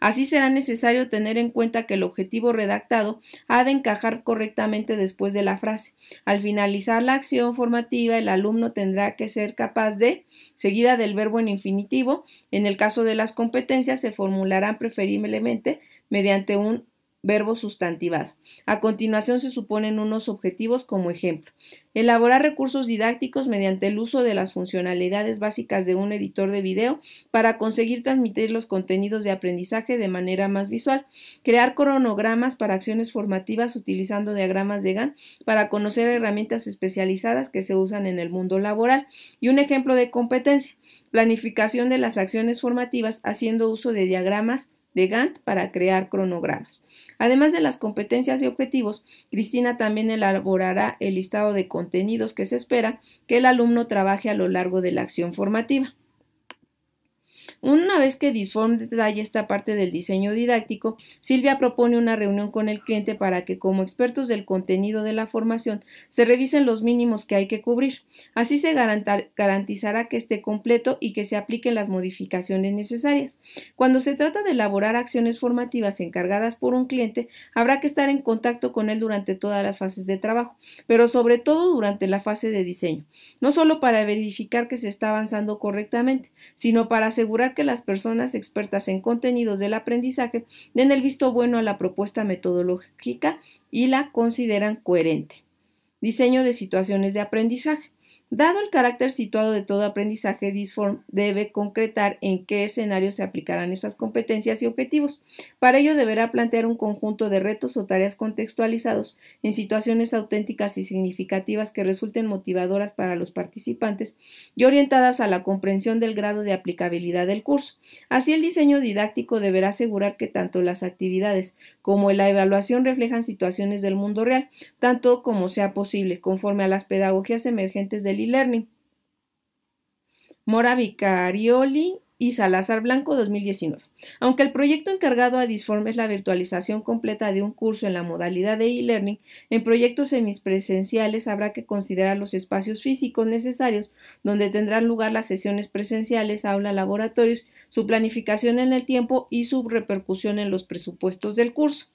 Así será necesario tener en cuenta que el objetivo redactado ha de encajar correctamente después de la frase. Al finalizar la acción formativa, el alumno tendrá que ser capaz de, seguida del verbo en infinitivo, en el caso de las competencias se formularán preferiblemente mediante un verbo sustantivado. A continuación se suponen unos objetivos como ejemplo. Elaborar recursos didácticos mediante el uso de las funcionalidades básicas de un editor de video para conseguir transmitir los contenidos de aprendizaje de manera más visual. Crear cronogramas para acciones formativas utilizando diagramas de GAN para conocer herramientas especializadas que se usan en el mundo laboral. Y un ejemplo de competencia. Planificación de las acciones formativas haciendo uso de diagramas de Gantt para crear cronogramas. Además de las competencias y objetivos, Cristina también elaborará el listado de contenidos que se espera que el alumno trabaje a lo largo de la acción formativa. Una vez que Disform detalle esta parte del diseño didáctico, Silvia propone una reunión con el cliente para que como expertos del contenido de la formación se revisen los mínimos que hay que cubrir. Así se garantizará que esté completo y que se apliquen las modificaciones necesarias. Cuando se trata de elaborar acciones formativas encargadas por un cliente, habrá que estar en contacto con él durante todas las fases de trabajo, pero sobre todo durante la fase de diseño, no solo para verificar que se está avanzando correctamente, sino para asegurar que las personas expertas en contenidos del aprendizaje den el visto bueno a la propuesta metodológica y la consideran coherente. Diseño de situaciones de aprendizaje. Dado el carácter situado de todo aprendizaje, Disform debe concretar en qué escenario se aplicarán esas competencias y objetivos. Para ello deberá plantear un conjunto de retos o tareas contextualizados en situaciones auténticas y significativas que resulten motivadoras para los participantes y orientadas a la comprensión del grado de aplicabilidad del curso. Así el diseño didáctico deberá asegurar que tanto las actividades como la evaluación reflejan situaciones del mundo real, tanto como sea posible, conforme a las pedagogías emergentes del Learning. Mora Vicarioli y Salazar Blanco 2019. Aunque el proyecto encargado a Disform es la virtualización completa de un curso en la modalidad de e-learning, en proyectos semipresenciales habrá que considerar los espacios físicos necesarios donde tendrán lugar las sesiones presenciales, aula, laboratorios, su planificación en el tiempo y su repercusión en los presupuestos del curso.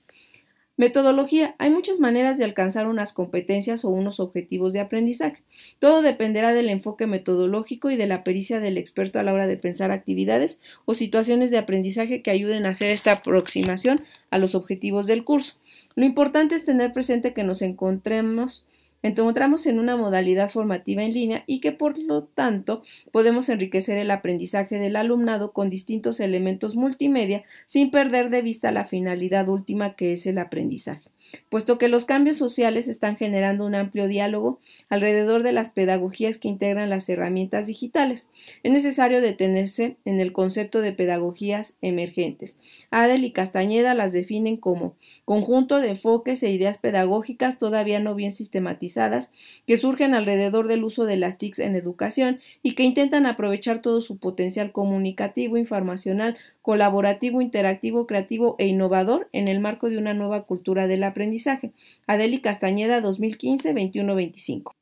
Metodología. Hay muchas maneras de alcanzar unas competencias o unos objetivos de aprendizaje. Todo dependerá del enfoque metodológico y de la pericia del experto a la hora de pensar actividades o situaciones de aprendizaje que ayuden a hacer esta aproximación a los objetivos del curso. Lo importante es tener presente que nos encontremos Encontramos en una modalidad formativa en línea y que por lo tanto podemos enriquecer el aprendizaje del alumnado con distintos elementos multimedia sin perder de vista la finalidad última que es el aprendizaje puesto que los cambios sociales están generando un amplio diálogo alrededor de las pedagogías que integran las herramientas digitales. Es necesario detenerse en el concepto de pedagogías emergentes. Adel y Castañeda las definen como conjunto de enfoques e ideas pedagógicas todavía no bien sistematizadas que surgen alrededor del uso de las TIC en educación y que intentan aprovechar todo su potencial comunicativo, e informacional, colaborativo, interactivo, creativo e innovador en el marco de una nueva cultura del aprendizaje. Adeli Castañeda 2015 21 25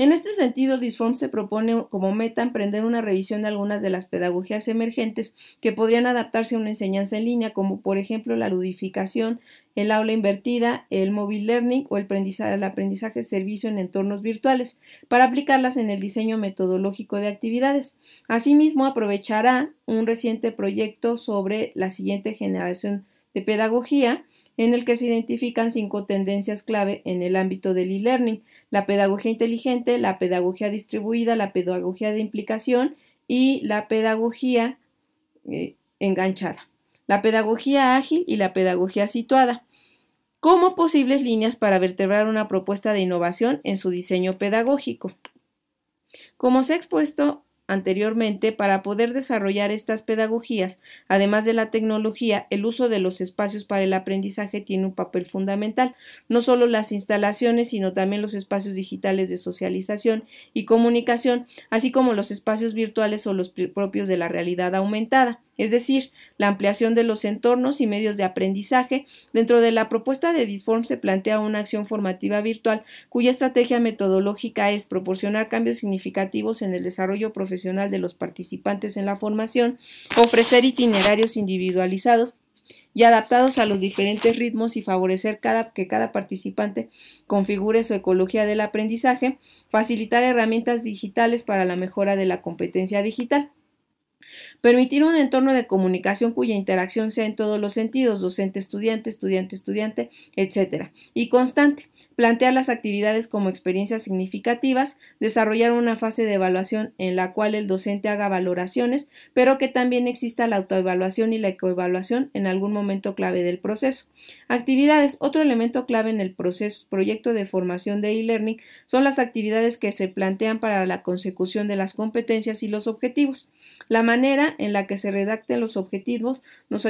en este sentido, Disform se propone como meta emprender una revisión de algunas de las pedagogías emergentes que podrían adaptarse a una enseñanza en línea, como por ejemplo la ludificación, el aula invertida, el mobile learning o el aprendizaje, el aprendizaje servicio en entornos virtuales, para aplicarlas en el diseño metodológico de actividades. Asimismo, aprovechará un reciente proyecto sobre la siguiente generación de pedagogía, en el que se identifican cinco tendencias clave en el ámbito del e-learning, la pedagogía inteligente, la pedagogía distribuida, la pedagogía de implicación y la pedagogía eh, enganchada, la pedagogía ágil y la pedagogía situada, como posibles líneas para vertebrar una propuesta de innovación en su diseño pedagógico. Como se ha expuesto anteriormente para poder desarrollar estas pedagogías. Además de la tecnología, el uso de los espacios para el aprendizaje tiene un papel fundamental, no solo las instalaciones, sino también los espacios digitales de socialización y comunicación, así como los espacios virtuales o los propios de la realidad aumentada es decir, la ampliación de los entornos y medios de aprendizaje. Dentro de la propuesta de Disform se plantea una acción formativa virtual cuya estrategia metodológica es proporcionar cambios significativos en el desarrollo profesional de los participantes en la formación, ofrecer itinerarios individualizados y adaptados a los diferentes ritmos y favorecer que cada participante configure su ecología del aprendizaje, facilitar herramientas digitales para la mejora de la competencia digital. Permitir un entorno de comunicación cuya interacción sea en todos los sentidos, docente, estudiante, estudiante, estudiante, etc. Y constante. Plantear las actividades como experiencias significativas, desarrollar una fase de evaluación en la cual el docente haga valoraciones, pero que también exista la autoevaluación y la ecoevaluación en algún momento clave del proceso. Actividades, otro elemento clave en el proceso, proyecto de formación de e-learning son las actividades que se plantean para la consecución de las competencias y los objetivos. La manera en la que se redacten los objetivos nos,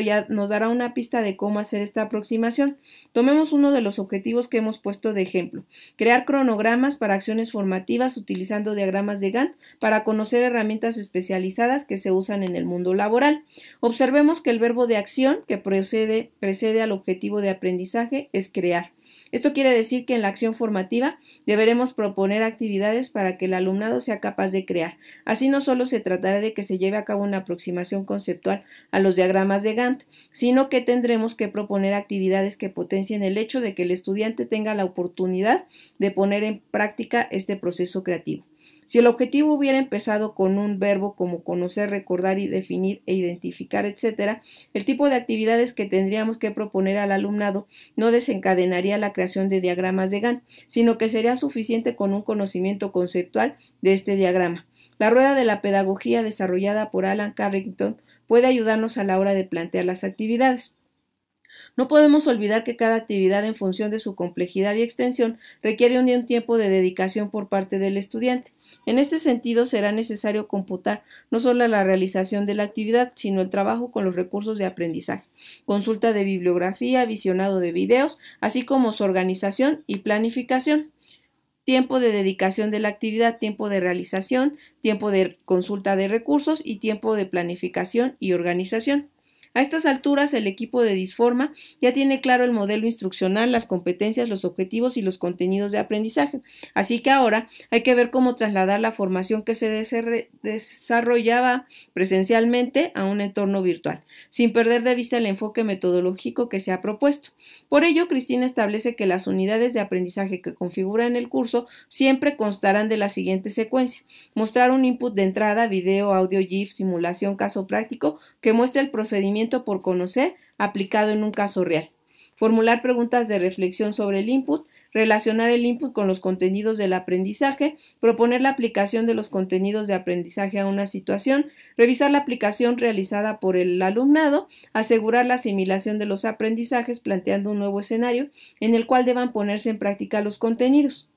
dará una pista de cómo hacer esta aproximación. Tomemos uno de los objetivos que hemos puesto de ejemplo, crear cronogramas para acciones formativas utilizando diagramas de Gantt para conocer herramientas especializadas que se usan en el mundo laboral. Observemos que el verbo de acción que precede al objetivo de aprendizaje es crear. Esto quiere decir que en la acción formativa deberemos proponer actividades para que el alumnado sea capaz de crear. Así no solo se tratará de que se lleve a cabo una aproximación conceptual a los diagramas de Gantt, sino que tendremos que proponer actividades que potencien el hecho de que el estudiante tenga la oportunidad de poner en práctica este proceso creativo. Si el objetivo hubiera empezado con un verbo como conocer, recordar y definir e identificar, etc., el tipo de actividades que tendríamos que proponer al alumnado no desencadenaría la creación de diagramas de Gantt, sino que sería suficiente con un conocimiento conceptual de este diagrama. La rueda de la pedagogía desarrollada por Alan Carrington puede ayudarnos a la hora de plantear las actividades. No podemos olvidar que cada actividad en función de su complejidad y extensión requiere un tiempo de dedicación por parte del estudiante. En este sentido será necesario computar no solo la realización de la actividad, sino el trabajo con los recursos de aprendizaje, consulta de bibliografía, visionado de videos, así como su organización y planificación tiempo de dedicación de la actividad, tiempo de realización, tiempo de consulta de recursos y tiempo de planificación y organización. A estas alturas, el equipo de Disforma ya tiene claro el modelo instruccional, las competencias, los objetivos y los contenidos de aprendizaje. Así que ahora hay que ver cómo trasladar la formación que se desarrollaba presencialmente a un entorno virtual, sin perder de vista el enfoque metodológico que se ha propuesto. Por ello, Cristina establece que las unidades de aprendizaje que configura en el curso siempre constarán de la siguiente secuencia. Mostrar un input de entrada, video, audio, GIF, simulación, caso práctico, que muestre el procedimiento por conocer aplicado en un caso real. Formular preguntas de reflexión sobre el input, relacionar el input con los contenidos del aprendizaje, proponer la aplicación de los contenidos de aprendizaje a una situación, revisar la aplicación realizada por el alumnado, asegurar la asimilación de los aprendizajes planteando un nuevo escenario en el cual deban ponerse en práctica los contenidos.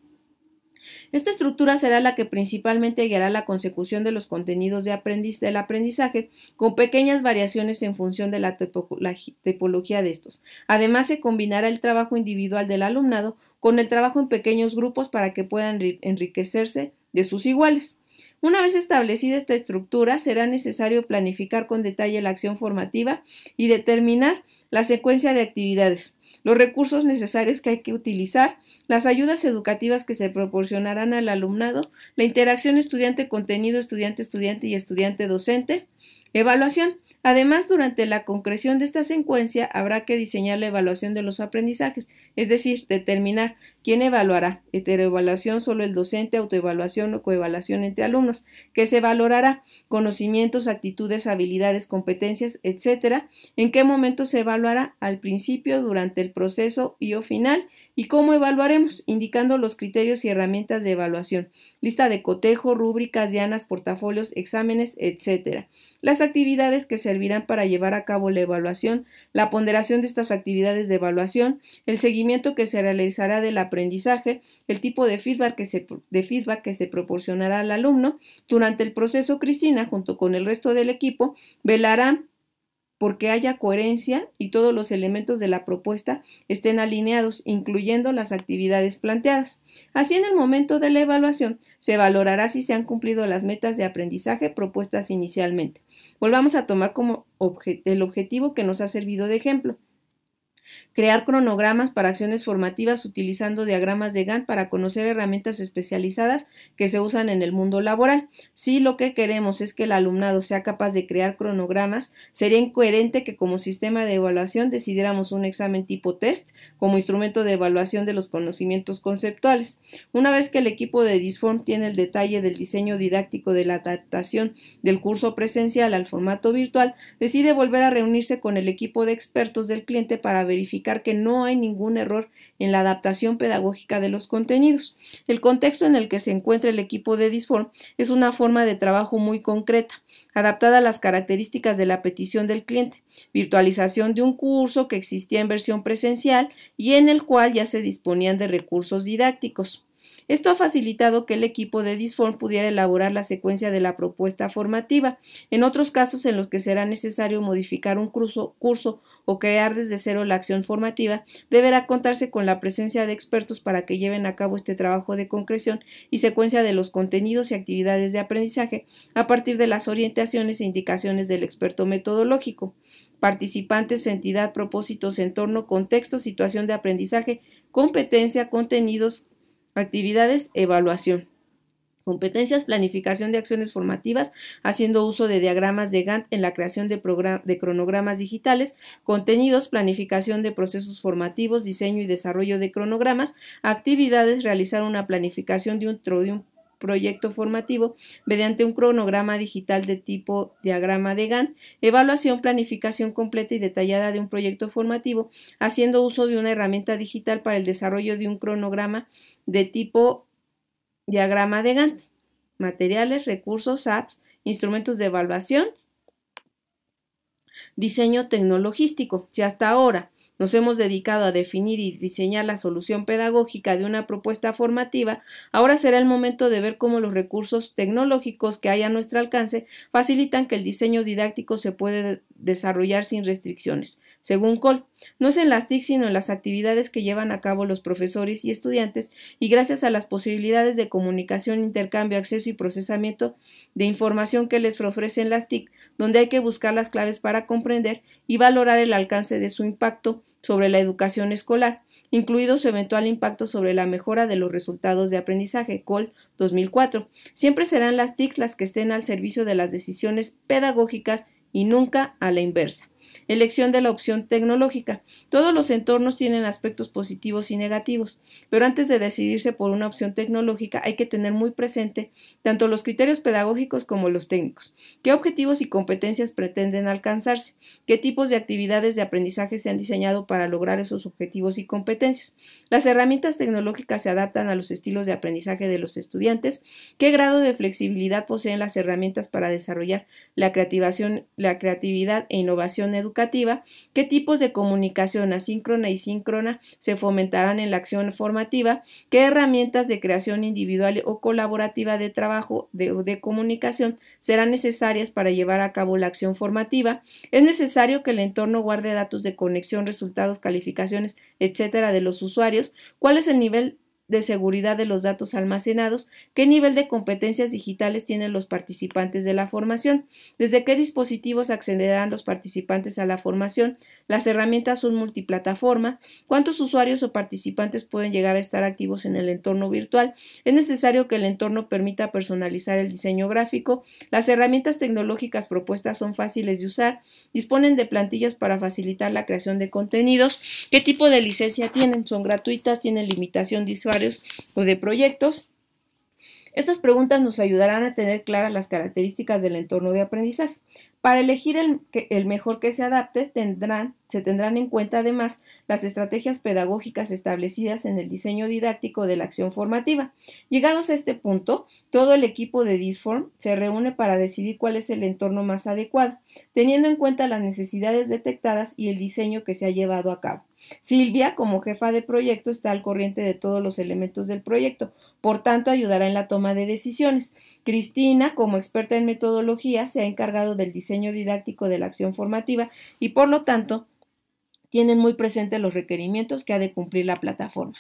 Esta estructura será la que principalmente guiará la consecución de los contenidos de del aprendizaje, con pequeñas variaciones en función de la tipología de estos. Además, se combinará el trabajo individual del alumnado con el trabajo en pequeños grupos para que puedan enriquecerse de sus iguales. Una vez establecida esta estructura, será necesario planificar con detalle la acción formativa y determinar la secuencia de actividades, los recursos necesarios que hay que utilizar, las ayudas educativas que se proporcionarán al alumnado, la interacción estudiante-contenido, estudiante-estudiante y estudiante-docente, evaluación. Además, durante la concreción de esta secuencia habrá que diseñar la evaluación de los aprendizajes, es decir, determinar ¿Quién evaluará? Heteroevaluación, solo el docente, autoevaluación o coevaluación entre alumnos, ¿Qué se valorará conocimientos, actitudes, habilidades, competencias, etcétera. ¿En qué momento se evaluará? Al principio, durante el proceso y o final. ¿Y cómo evaluaremos? Indicando los criterios y herramientas de evaluación, lista de cotejo, rúbricas, dianas, portafolios, exámenes, etcétera. Las actividades que servirán para llevar a cabo la evaluación, la ponderación de estas actividades de evaluación, el seguimiento que se realizará de la aprendizaje, el tipo de feedback que se, de feedback que se proporcionará al alumno. Durante el proceso, Cristina, junto con el resto del equipo, velará porque haya coherencia y todos los elementos de la propuesta estén alineados, incluyendo las actividades planteadas. Así, en el momento de la evaluación, se valorará si se han cumplido las metas de aprendizaje propuestas inicialmente. Volvamos a tomar como el objetivo que nos ha servido de ejemplo crear cronogramas para acciones formativas utilizando diagramas de Gantt para conocer herramientas especializadas que se usan en el mundo laboral. Si lo que queremos es que el alumnado sea capaz de crear cronogramas, sería incoherente que como sistema de evaluación decidiéramos un examen tipo test como instrumento de evaluación de los conocimientos conceptuales. Una vez que el equipo de Disform tiene el detalle del diseño didáctico de la adaptación del curso presencial al formato virtual, decide volver a reunirse con el equipo de expertos del cliente para verificar que no hay ningún error en la adaptación pedagógica de los contenidos. El contexto en el que se encuentra el equipo de Disform es una forma de trabajo muy concreta, adaptada a las características de la petición del cliente, virtualización de un curso que existía en versión presencial y en el cual ya se disponían de recursos didácticos. Esto ha facilitado que el equipo de Disform pudiera elaborar la secuencia de la propuesta formativa. En otros casos en los que será necesario modificar un curso, o crear desde cero la acción formativa, deberá contarse con la presencia de expertos para que lleven a cabo este trabajo de concreción y secuencia de los contenidos y actividades de aprendizaje a partir de las orientaciones e indicaciones del experto metodológico. Participantes, entidad, propósitos, entorno, contexto, situación de aprendizaje, competencia, contenidos, Actividades, evaluación. Competencias, planificación de acciones formativas, haciendo uso de diagramas de Gantt en la creación de, cronogramas digitales, contenidos, planificación de procesos formativos, diseño y desarrollo de cronogramas, actividades, realizar una planificación de un, de un proyecto formativo mediante un cronograma digital de tipo diagrama de Gantt, evaluación, planificación completa y detallada de un proyecto formativo, haciendo uso de una herramienta digital para el desarrollo de un cronograma de tipo diagrama de Gantt, materiales, recursos, apps, instrumentos de evaluación, diseño tecnologístico. Si hasta ahora nos hemos dedicado a definir y diseñar la solución pedagógica de una propuesta formativa, ahora será el momento de ver cómo los recursos tecnológicos que hay a nuestro alcance facilitan que el diseño didáctico se puede desarrollar sin restricciones. Según Cole, no es en las TIC sino en las actividades que llevan a cabo los profesores y estudiantes y gracias a las posibilidades de comunicación, intercambio, acceso y procesamiento de información que les ofrecen las TIC, donde hay que buscar las claves para comprender y valorar el alcance de su impacto sobre la educación escolar, incluido su eventual impacto sobre la mejora de los resultados de aprendizaje, Cole 2004. Siempre serán las TIC las que estén al servicio de las decisiones pedagógicas y nunca a la inversa. Elección de la opción tecnológica. Todos los entornos tienen aspectos positivos y negativos, pero antes de decidirse por una opción tecnológica hay que tener muy presente tanto los criterios pedagógicos como los técnicos. ¿Qué objetivos y competencias pretenden alcanzarse? ¿Qué tipos de actividades de aprendizaje se han diseñado para lograr esos objetivos y competencias? Las herramientas tecnológicas se adaptan a los estilos de aprendizaje de los estudiantes. ¿Qué grado de flexibilidad poseen las herramientas para desarrollar la, creativación, la creatividad e innovación educativa, qué tipos de comunicación asíncrona y síncrona se fomentarán en la acción formativa, qué herramientas de creación individual o colaborativa de trabajo o de comunicación serán necesarias para llevar a cabo la acción formativa, es necesario que el entorno guarde datos de conexión, resultados, calificaciones, etcétera, de los usuarios, cuál es el nivel de seguridad de los datos almacenados, qué nivel de competencias digitales tienen los participantes de la formación, desde qué dispositivos accederán los participantes a la formación, las herramientas son multiplataforma, cuántos usuarios o participantes pueden llegar a estar activos en el entorno virtual, es necesario que el entorno permita personalizar el diseño gráfico, las herramientas tecnológicas propuestas son fáciles de usar, disponen de plantillas para facilitar la creación de contenidos, qué tipo de licencia tienen, son gratuitas, tienen limitación de usuario, o de proyectos. Estas preguntas nos ayudarán a tener claras las características del entorno de aprendizaje. Para elegir el, mejor que se adapte, se tendrán en cuenta además las estrategias pedagógicas establecidas en el diseño didáctico de la acción formativa. Llegados a este punto, todo el equipo de Disform se reúne para decidir cuál es el entorno más adecuado, teniendo en cuenta las necesidades detectadas y el diseño que se ha llevado a cabo. Silvia, como jefa de proyecto, está al corriente de todos los elementos del proyecto, por tanto, ayudará en la toma de decisiones. Cristina, como experta en metodología, se ha encargado del diseño didáctico de la acción formativa y, por lo tanto, tienen muy presentes los requerimientos que ha de cumplir la plataforma.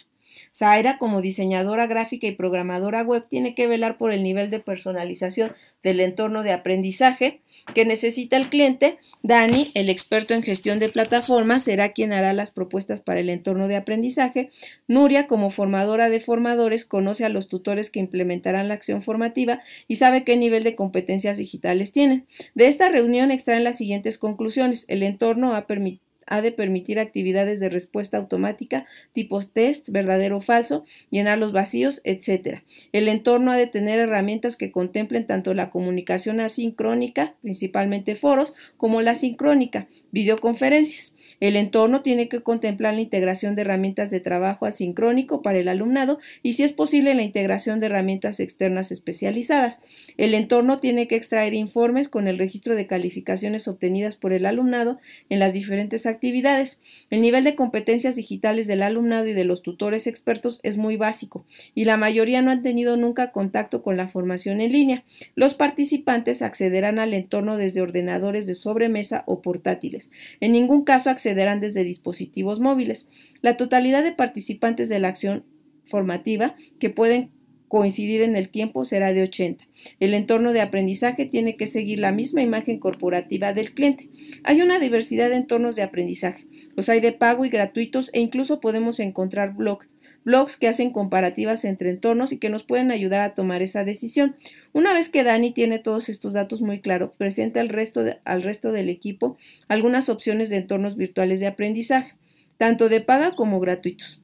Zaira, como diseñadora gráfica y programadora web, tiene que velar por el nivel de personalización del entorno de aprendizaje que necesita el cliente. Dani, el experto en gestión de plataformas, será quien hará las propuestas para el entorno de aprendizaje. Nuria, como formadora de formadores, conoce a los tutores que implementarán la acción formativa y sabe qué nivel de competencias digitales tienen. De esta reunión extraen las siguientes conclusiones. El entorno ha permitido ha de permitir actividades de respuesta automática, tipos test, verdadero o falso, llenar los vacíos, etc. El entorno ha de tener herramientas que contemplen tanto la comunicación asincrónica, principalmente foros, como la sincrónica, videoconferencias. El entorno tiene que contemplar la integración de herramientas de trabajo asincrónico para el alumnado y, si es posible, la integración de herramientas externas especializadas. El entorno tiene que extraer informes con el registro de calificaciones obtenidas por el alumnado en las diferentes actividades. El nivel de competencias digitales del alumnado y de los tutores expertos es muy básico y la mayoría no han tenido nunca contacto con la formación en línea. Los participantes accederán al entorno desde ordenadores de sobremesa o portátiles. En ningún caso accederán desde dispositivos móviles. La totalidad de participantes de la acción formativa que pueden coincidir en el tiempo será de 80. El entorno de aprendizaje tiene que seguir la misma imagen corporativa del cliente. Hay una diversidad de entornos de aprendizaje. Los hay de pago y gratuitos e incluso podemos encontrar blogs, blogs que hacen comparativas entre entornos y que nos pueden ayudar a tomar esa decisión. Una vez que Dani tiene todos estos datos muy claros, presenta al resto, al resto del equipo algunas opciones de entornos virtuales de aprendizaje, tanto de paga como gratuitos.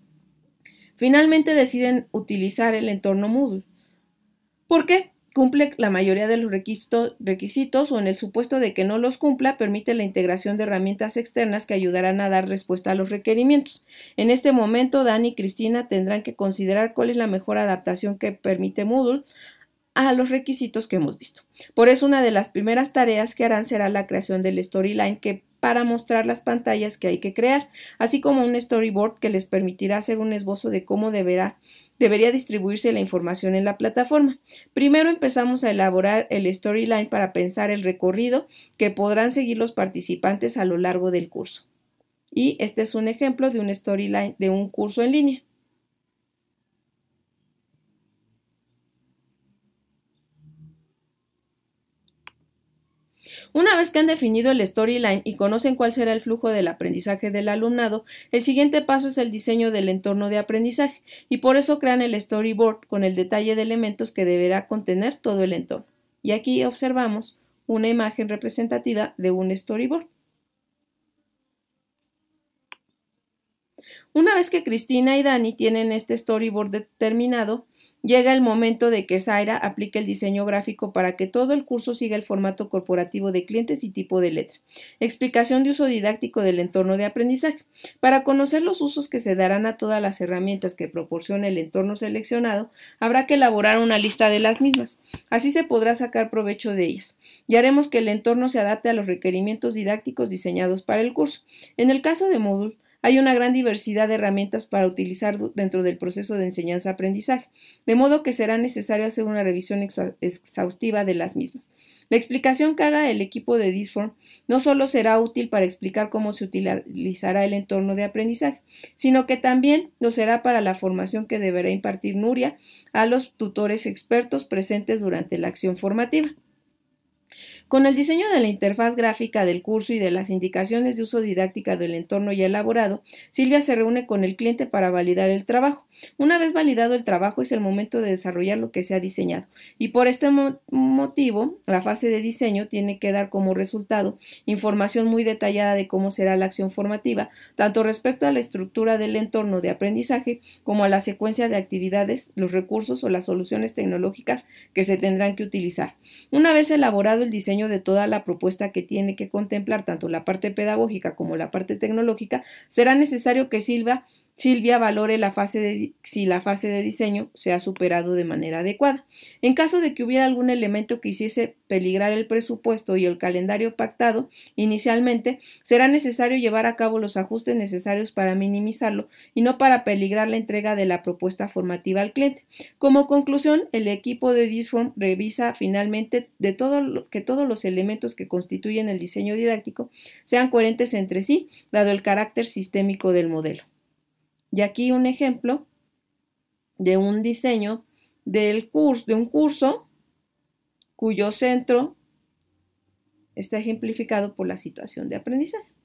Finalmente deciden utilizar el entorno Moodle. porque Cumple la mayoría de los requisitos o en el supuesto de que no los cumpla, permite la integración de herramientas externas que ayudarán a dar respuesta a los requerimientos. En este momento, Dan y Cristina tendrán que considerar cuál es la mejor adaptación que permite Moodle a los requisitos que hemos visto. Por eso una de las primeras tareas que harán será la creación del storyline que para mostrar las pantallas que hay que crear, así como un storyboard que les permitirá hacer un esbozo de cómo deberá, debería distribuirse la información en la plataforma. Primero empezamos a elaborar el storyline para pensar el recorrido que podrán seguir los participantes a lo largo del curso. Y este es un ejemplo de un storyline de un curso en línea. Una vez que han definido el storyline y conocen cuál será el flujo del aprendizaje del alumnado, el siguiente paso es el diseño del entorno de aprendizaje y por eso crean el storyboard con el detalle de elementos que deberá contener todo el entorno. Y aquí observamos una imagen representativa de un storyboard. Una vez que Cristina y Dani tienen este storyboard determinado, Llega el momento de que Zaira aplique el diseño gráfico para que todo el curso siga el formato corporativo de clientes y tipo de letra. Explicación de uso didáctico del entorno de aprendizaje. Para conocer los usos que se darán a todas las herramientas que proporciona el entorno seleccionado, habrá que elaborar una lista de las mismas. Así se podrá sacar provecho de ellas. Y haremos que el entorno se adapte a los requerimientos didácticos diseñados para el curso. En el caso de Moodle, hay una gran diversidad de herramientas para utilizar dentro del proceso de enseñanza-aprendizaje, de modo que será necesario hacer una revisión exhaustiva de las mismas. La explicación que haga el equipo de Disform no solo será útil para explicar cómo se utilizará el entorno de aprendizaje, sino que también lo será para la formación que deberá impartir Nuria a los tutores expertos presentes durante la acción formativa. Con el diseño de la interfaz gráfica del curso y de las indicaciones de uso didáctica del entorno ya elaborado, Silvia se reúne con el cliente para validar el trabajo. Una vez validado el trabajo es el momento de desarrollar lo que se ha diseñado y por este motivo la fase de diseño tiene que dar como resultado información muy detallada de cómo será la acción formativa, tanto respecto a la estructura del entorno de aprendizaje como a la secuencia de actividades, los recursos o las soluciones tecnológicas que se tendrán que utilizar. Una vez elaborado el diseño de toda la propuesta que tiene que contemplar tanto la parte pedagógica como la parte tecnológica, será necesario que Silva Silvia valore la fase si la fase de diseño se ha superado de manera adecuada. En caso de que hubiera algún elemento que hiciese peligrar el presupuesto y el calendario pactado inicialmente, será necesario llevar a cabo los ajustes necesarios para minimizarlo y no para peligrar la entrega de la propuesta formativa al cliente. Como conclusión, el equipo de Disform revisa finalmente que todos los elementos que constituyen el diseño didáctico sean coherentes entre sí, dado el carácter sistémico del modelo. Y aquí un ejemplo de un diseño del curso, de un curso cuyo centro está ejemplificado por la situación de aprendizaje.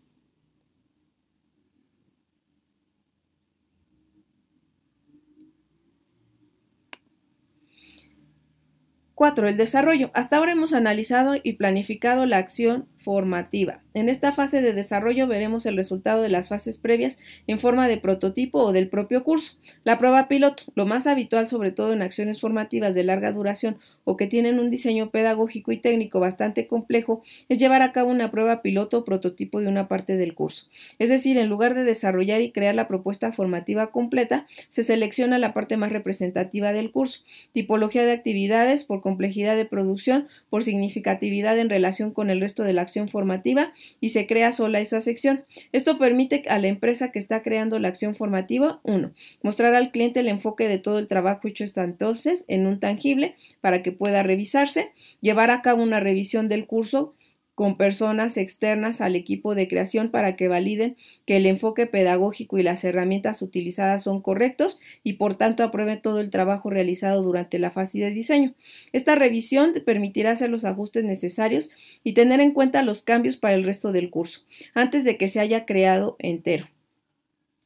4. El desarrollo. Hasta ahora hemos analizado y planificado la acción formativa. En esta fase de desarrollo veremos el resultado de las fases previas en forma de prototipo o del propio curso. La prueba piloto, lo más habitual sobre todo en acciones formativas de larga duración o que tienen un diseño pedagógico y técnico bastante complejo, es llevar a cabo una prueba piloto o prototipo de una parte del curso. Es decir, en lugar de desarrollar y crear la propuesta formativa completa, se selecciona la parte más representativa del curso, tipología de actividades por complejidad de producción por significatividad en relación con el resto de la acción formativa y se crea sola esa sección. Esto permite a la empresa que está creando la acción formativa, uno Mostrar al cliente el enfoque de todo el trabajo hecho hasta entonces en un tangible para que pueda revisarse, llevar a cabo una revisión del curso con personas externas al equipo de creación para que validen que el enfoque pedagógico y las herramientas utilizadas son correctos y por tanto aprueben todo el trabajo realizado durante la fase de diseño. Esta revisión permitirá hacer los ajustes necesarios y tener en cuenta los cambios para el resto del curso, antes de que se haya creado entero.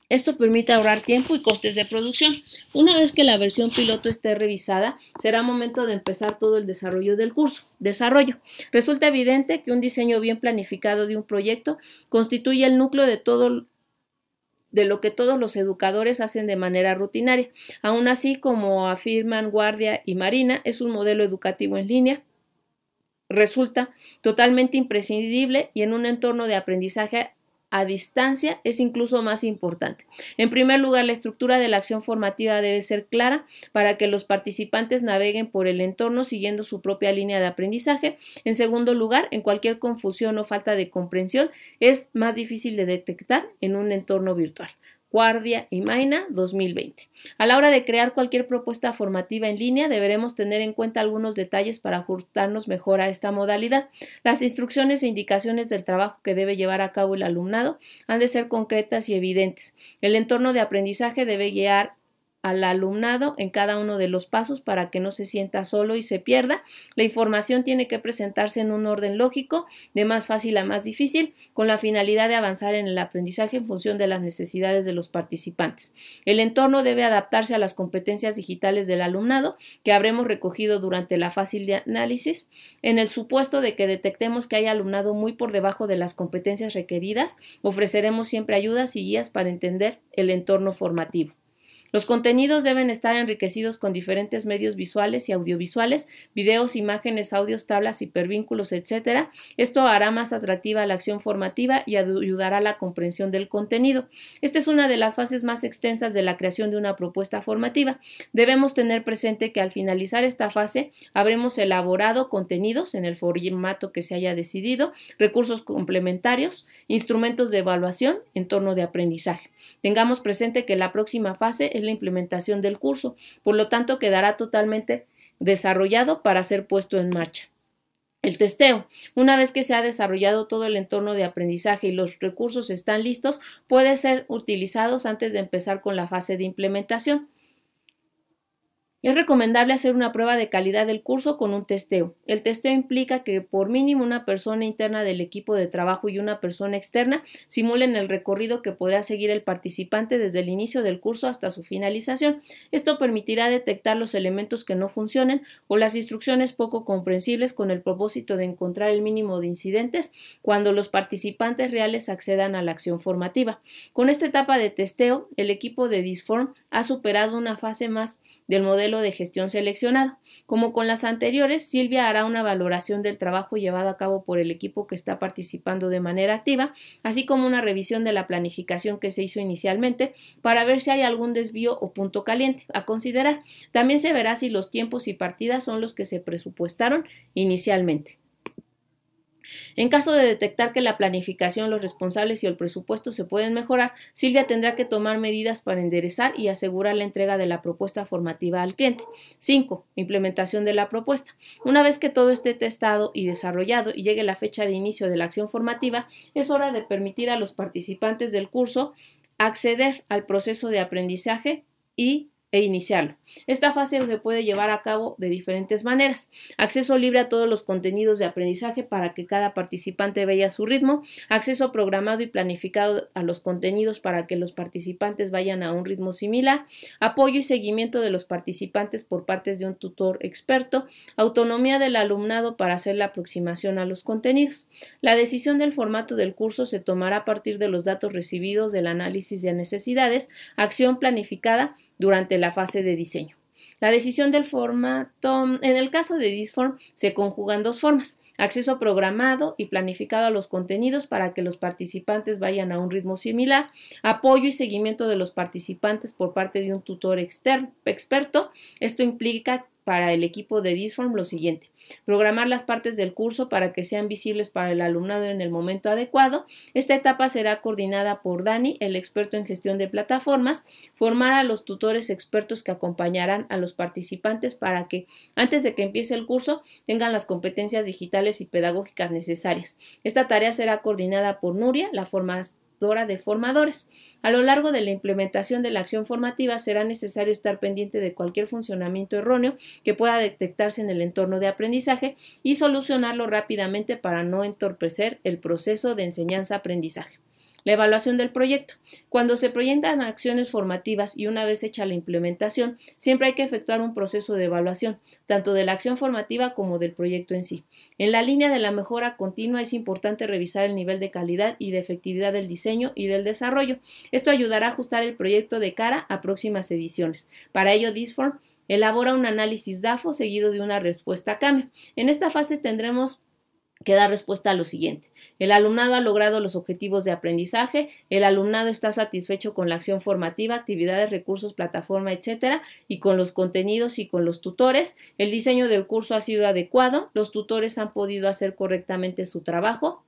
Esto permite ahorrar tiempo y costes de producción. Una vez que la versión piloto esté revisada, será momento de empezar todo el desarrollo del curso. Desarrollo. Resulta evidente que un diseño bien planificado de un proyecto constituye el núcleo de todo de lo que todos los educadores hacen de manera rutinaria. Aún así, como afirman Guardia y Marina, es un modelo educativo en línea resulta totalmente imprescindible y en un entorno de aprendizaje a distancia es incluso más importante. En primer lugar, la estructura de la acción formativa debe ser clara para que los participantes naveguen por el entorno siguiendo su propia línea de aprendizaje. En segundo lugar, en cualquier confusión o falta de comprensión es más difícil de detectar en un entorno virtual. Guardia y Maina 2020. A la hora de crear cualquier propuesta formativa en línea, deberemos tener en cuenta algunos detalles para ajustarnos mejor a esta modalidad. Las instrucciones e indicaciones del trabajo que debe llevar a cabo el alumnado han de ser concretas y evidentes. El entorno de aprendizaje debe guiar al alumnado en cada uno de los pasos para que no se sienta solo y se pierda. La información tiene que presentarse en un orden lógico, de más fácil a más difícil, con la finalidad de avanzar en el aprendizaje en función de las necesidades de los participantes. El entorno debe adaptarse a las competencias digitales del alumnado que habremos recogido durante la fase de análisis. En el supuesto de que detectemos que hay alumnado muy por debajo de las competencias requeridas, ofreceremos siempre ayudas y guías para entender el entorno formativo. Los contenidos deben estar enriquecidos con diferentes medios visuales y audiovisuales, videos, imágenes, audios, tablas, hipervínculos, etc. Esto hará más atractiva la acción formativa y ayudará a la comprensión del contenido. Esta es una de las fases más extensas de la creación de una propuesta formativa. Debemos tener presente que al finalizar esta fase habremos elaborado contenidos en el formato que se haya decidido, recursos complementarios, instrumentos de evaluación, entorno de aprendizaje. Tengamos presente que la próxima fase es la implementación del curso, por lo tanto quedará totalmente desarrollado para ser puesto en marcha. El testeo. Una vez que se ha desarrollado todo el entorno de aprendizaje y los recursos están listos, puede ser utilizados antes de empezar con la fase de implementación. Es recomendable hacer una prueba de calidad del curso con un testeo. El testeo implica que por mínimo una persona interna del equipo de trabajo y una persona externa simulen el recorrido que podrá seguir el participante desde el inicio del curso hasta su finalización. Esto permitirá detectar los elementos que no funcionen o las instrucciones poco comprensibles con el propósito de encontrar el mínimo de incidentes cuando los participantes reales accedan a la acción formativa. Con esta etapa de testeo, el equipo de Disform ha superado una fase más del modelo de gestión seleccionado. Como con las anteriores, Silvia hará una valoración del trabajo llevado a cabo por el equipo que está participando de manera activa, así como una revisión de la planificación que se hizo inicialmente para ver si hay algún desvío o punto caliente a considerar. También se verá si los tiempos y partidas son los que se presupuestaron inicialmente. En caso de detectar que la planificación, los responsables y el presupuesto se pueden mejorar, Silvia tendrá que tomar medidas para enderezar y asegurar la entrega de la propuesta formativa al cliente. 5. Implementación de la propuesta. Una vez que todo esté testado y desarrollado y llegue la fecha de inicio de la acción formativa, es hora de permitir a los participantes del curso acceder al proceso de aprendizaje y e iniciarlo. Esta fase se puede llevar a cabo de diferentes maneras. Acceso libre a todos los contenidos de aprendizaje para que cada participante vea su ritmo. Acceso programado y planificado a los contenidos para que los participantes vayan a un ritmo similar. Apoyo y seguimiento de los participantes por parte de un tutor experto. Autonomía del alumnado para hacer la aproximación a los contenidos. La decisión del formato del curso se tomará a partir de los datos recibidos del análisis de necesidades, acción planificada durante la fase de diseño. La decisión del formato, en el caso de Disform, se conjugan dos formas, acceso programado y planificado a los contenidos para que los participantes vayan a un ritmo similar, apoyo y seguimiento de los participantes por parte de un tutor externo, experto. Esto implica para el equipo de Disform lo siguiente. Programar las partes del curso para que sean visibles para el alumnado en el momento adecuado. Esta etapa será coordinada por Dani, el experto en gestión de plataformas. Formar a los tutores expertos que acompañarán a los participantes para que antes de que empiece el curso tengan las competencias digitales y pedagógicas necesarias. Esta tarea será coordinada por Nuria, la forma de formadores. A lo largo de la implementación de la acción formativa será necesario estar pendiente de cualquier funcionamiento erróneo que pueda detectarse en el entorno de aprendizaje y solucionarlo rápidamente para no entorpecer el proceso de enseñanza-aprendizaje. La evaluación del proyecto. Cuando se proyectan acciones formativas y una vez hecha la implementación, siempre hay que efectuar un proceso de evaluación, tanto de la acción formativa como del proyecto en sí. En la línea de la mejora continua es importante revisar el nivel de calidad y de efectividad del diseño y del desarrollo. Esto ayudará a ajustar el proyecto de cara a próximas ediciones. Para ello, Disform elabora un análisis DAFO seguido de una respuesta CAME. En esta fase tendremos que da respuesta a lo siguiente. El alumnado ha logrado los objetivos de aprendizaje, el alumnado está satisfecho con la acción formativa, actividades, recursos, plataforma, etcétera, y con los contenidos y con los tutores. El diseño del curso ha sido adecuado, los tutores han podido hacer correctamente su trabajo,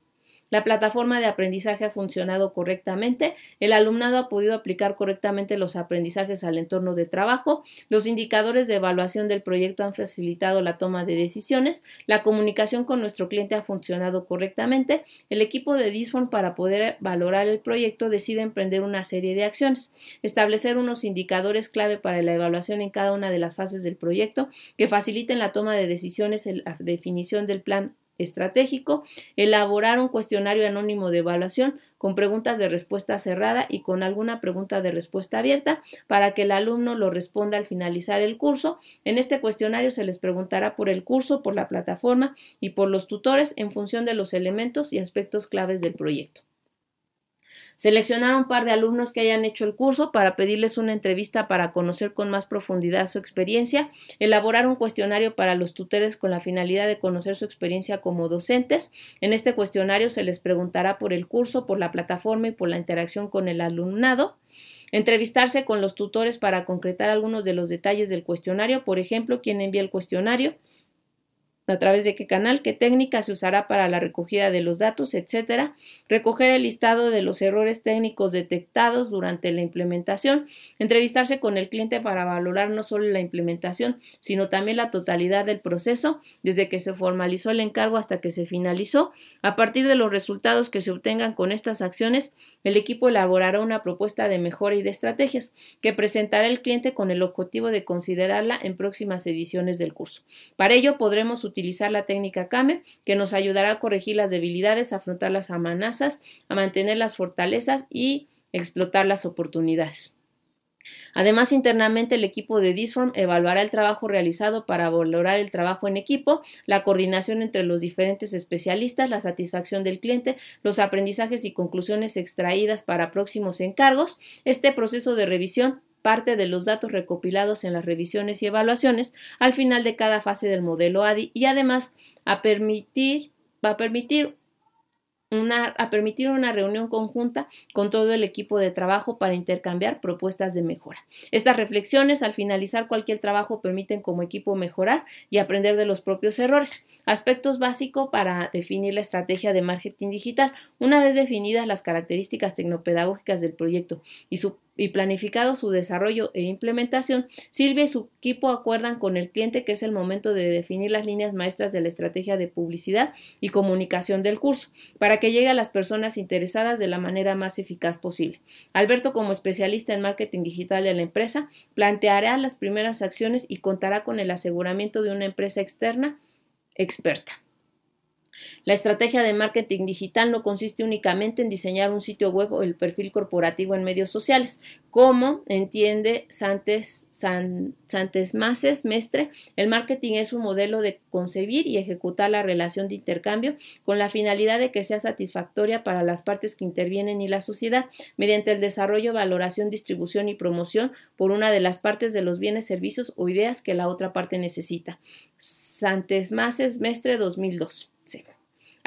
la plataforma de aprendizaje ha funcionado correctamente, el alumnado ha podido aplicar correctamente los aprendizajes al entorno de trabajo, los indicadores de evaluación del proyecto han facilitado la toma de decisiones, la comunicación con nuestro cliente ha funcionado correctamente, el equipo de DISFON para poder valorar el proyecto decide emprender una serie de acciones, establecer unos indicadores clave para la evaluación en cada una de las fases del proyecto que faciliten la toma de decisiones, la definición del plan estratégico, elaborar un cuestionario anónimo de evaluación con preguntas de respuesta cerrada y con alguna pregunta de respuesta abierta para que el alumno lo responda al finalizar el curso. En este cuestionario se les preguntará por el curso, por la plataforma y por los tutores en función de los elementos y aspectos claves del proyecto. Seleccionar un par de alumnos que hayan hecho el curso para pedirles una entrevista para conocer con más profundidad su experiencia. Elaborar un cuestionario para los tutores con la finalidad de conocer su experiencia como docentes. En este cuestionario se les preguntará por el curso, por la plataforma y por la interacción con el alumnado. Entrevistarse con los tutores para concretar algunos de los detalles del cuestionario, por ejemplo, quién envía el cuestionario, a través de qué canal, qué técnica se usará para la recogida de los datos, etcétera, recoger el listado de los errores técnicos detectados durante la implementación, entrevistarse con el cliente para valorar no solo la implementación, sino también la totalidad del proceso, desde que se formalizó el encargo hasta que se finalizó. A partir de los resultados que se obtengan con estas acciones, el equipo elaborará una propuesta de mejora y de estrategias que presentará el cliente con el objetivo de considerarla en próximas ediciones del curso. Para ello podremos utilizar utilizar la técnica Kame, que nos ayudará a corregir las debilidades, afrontar las amenazas, a mantener las fortalezas y explotar las oportunidades. Además, internamente el equipo de Disform evaluará el trabajo realizado para valorar el trabajo en equipo, la coordinación entre los diferentes especialistas, la satisfacción del cliente, los aprendizajes y conclusiones extraídas para próximos encargos. Este proceso de revisión parte de los datos recopilados en las revisiones y evaluaciones al final de cada fase del modelo ADI y además a permitir, va a permitir una, a permitir una reunión conjunta con todo el equipo de trabajo para intercambiar propuestas de mejora. Estas reflexiones al finalizar cualquier trabajo permiten como equipo mejorar y aprender de los propios errores. Aspectos básicos para definir la estrategia de marketing digital. Una vez definidas las características tecnopedagógicas del proyecto y su y planificado su desarrollo e implementación, Silvia y su equipo acuerdan con el cliente que es el momento de definir las líneas maestras de la estrategia de publicidad y comunicación del curso, para que llegue a las personas interesadas de la manera más eficaz posible. Alberto, como especialista en marketing digital de la empresa, planteará las primeras acciones y contará con el aseguramiento de una empresa externa experta. La estrategia de marketing digital no consiste únicamente en diseñar un sitio web o el perfil corporativo en medios sociales, como entiende Santes, Mestre. El marketing es un modelo de concebir y ejecutar la relación de intercambio con la finalidad de que sea satisfactoria para las partes que intervienen y la sociedad, mediante el desarrollo, valoración, distribución y promoción por una de las partes de los bienes, servicios o ideas que la otra parte necesita. Santes Maces, Mestre 2002.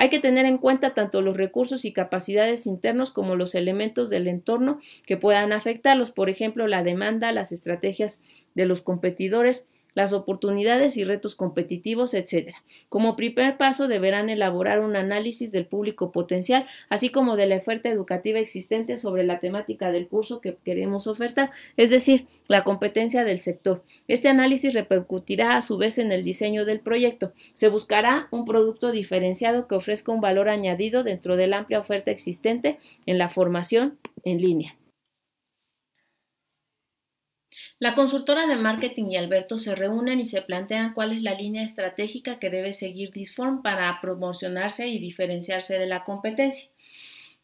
Hay que tener en cuenta tanto los recursos y capacidades internos como los elementos del entorno que puedan afectarlos, por ejemplo, la demanda, las estrategias de los competidores, las oportunidades y retos competitivos, etc. Como primer paso, deberán elaborar un análisis del público potencial, así como de la oferta educativa existente sobre la temática del curso que queremos ofertar, es decir, la competencia del sector. Este análisis repercutirá a su vez en el diseño del proyecto. Se buscará un producto diferenciado que ofrezca un valor añadido dentro de la amplia oferta existente en la formación en línea. La consultora de marketing y Alberto se reúnen y se plantean cuál es la línea estratégica que debe seguir Disform para promocionarse y diferenciarse de la competencia.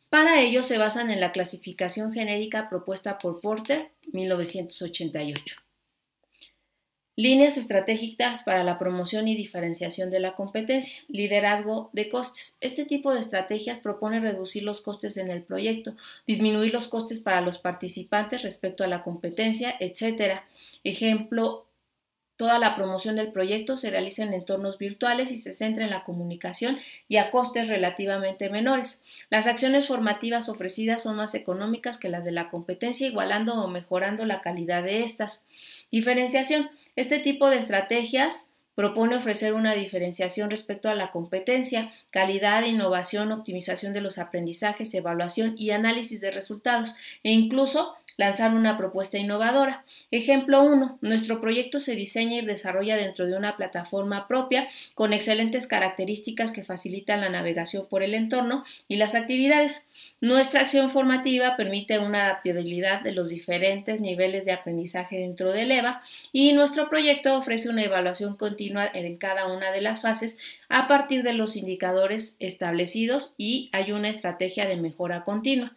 Para ello se basan en la clasificación genérica propuesta por Porter 1988. Líneas estratégicas para la promoción y diferenciación de la competencia. Liderazgo de costes. Este tipo de estrategias propone reducir los costes en el proyecto, disminuir los costes para los participantes respecto a la competencia, etc. Ejemplo, toda la promoción del proyecto se realiza en entornos virtuales y se centra en la comunicación y a costes relativamente menores. Las acciones formativas ofrecidas son más económicas que las de la competencia, igualando o mejorando la calidad de estas. Diferenciación. Este tipo de estrategias Propone ofrecer una diferenciación respecto a la competencia, calidad, innovación, optimización de los aprendizajes, evaluación y análisis de resultados e incluso lanzar una propuesta innovadora. Ejemplo 1. Nuestro proyecto se diseña y desarrolla dentro de una plataforma propia con excelentes características que facilitan la navegación por el entorno y las actividades. Nuestra acción formativa permite una adaptabilidad de los diferentes niveles de aprendizaje dentro del EVA y nuestro proyecto ofrece una evaluación continua en cada una de las fases a partir de los indicadores establecidos y hay una estrategia de mejora continua.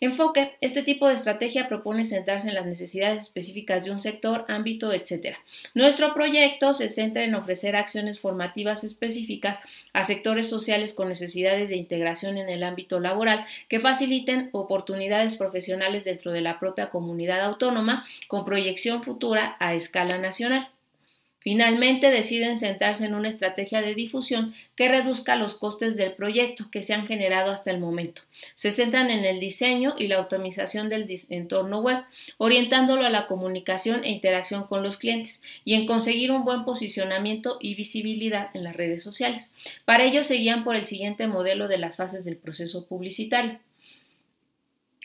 Enfoque. Este tipo de estrategia propone centrarse en las necesidades específicas de un sector, ámbito, etc. Nuestro proyecto se centra en ofrecer acciones formativas específicas a sectores sociales con necesidades de integración en el ámbito laboral que faciliten oportunidades profesionales dentro de la propia comunidad autónoma con proyección futura a escala nacional. Finalmente deciden sentarse en una estrategia de difusión que reduzca los costes del proyecto que se han generado hasta el momento. Se centran en el diseño y la optimización del entorno web, orientándolo a la comunicación e interacción con los clientes y en conseguir un buen posicionamiento y visibilidad en las redes sociales. Para ello seguían por el siguiente modelo de las fases del proceso publicitario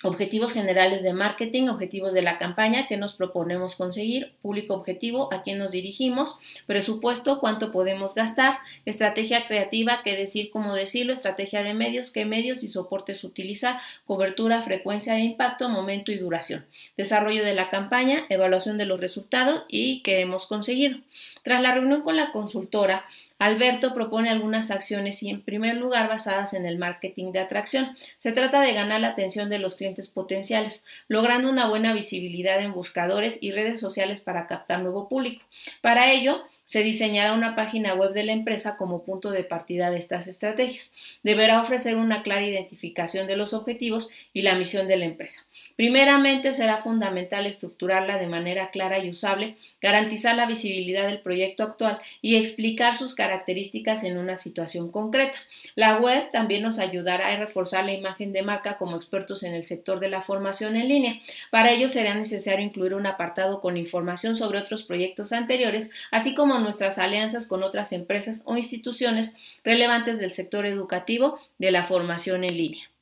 objetivos generales de marketing, objetivos de la campaña, que nos proponemos conseguir, público objetivo, a quién nos dirigimos, presupuesto, cuánto podemos gastar, estrategia creativa, qué decir, cómo decirlo, estrategia de medios, qué medios y soportes utilizar, cobertura, frecuencia de impacto, momento y duración, desarrollo de la campaña, evaluación de los resultados y qué hemos conseguido. Tras la reunión con la consultora, Alberto propone algunas acciones y en primer lugar basadas en el marketing de atracción. Se trata de ganar la atención de los clientes potenciales, logrando una buena visibilidad en buscadores y redes sociales para captar nuevo público. Para ello, se diseñará una página web de la empresa como punto de partida de estas estrategias. Deberá ofrecer una clara identificación de los objetivos y la misión de la empresa. Primeramente, será fundamental estructurarla de manera clara y usable, garantizar la visibilidad del proyecto actual y explicar sus características en una situación concreta. La web también nos ayudará a reforzar la imagen de marca como expertos en el sector de la formación en línea. Para ello será necesario incluir un apartado con información sobre otros proyectos anteriores, así como nuestras alianzas con otras empresas o instituciones relevantes del sector educativo de la formación en línea.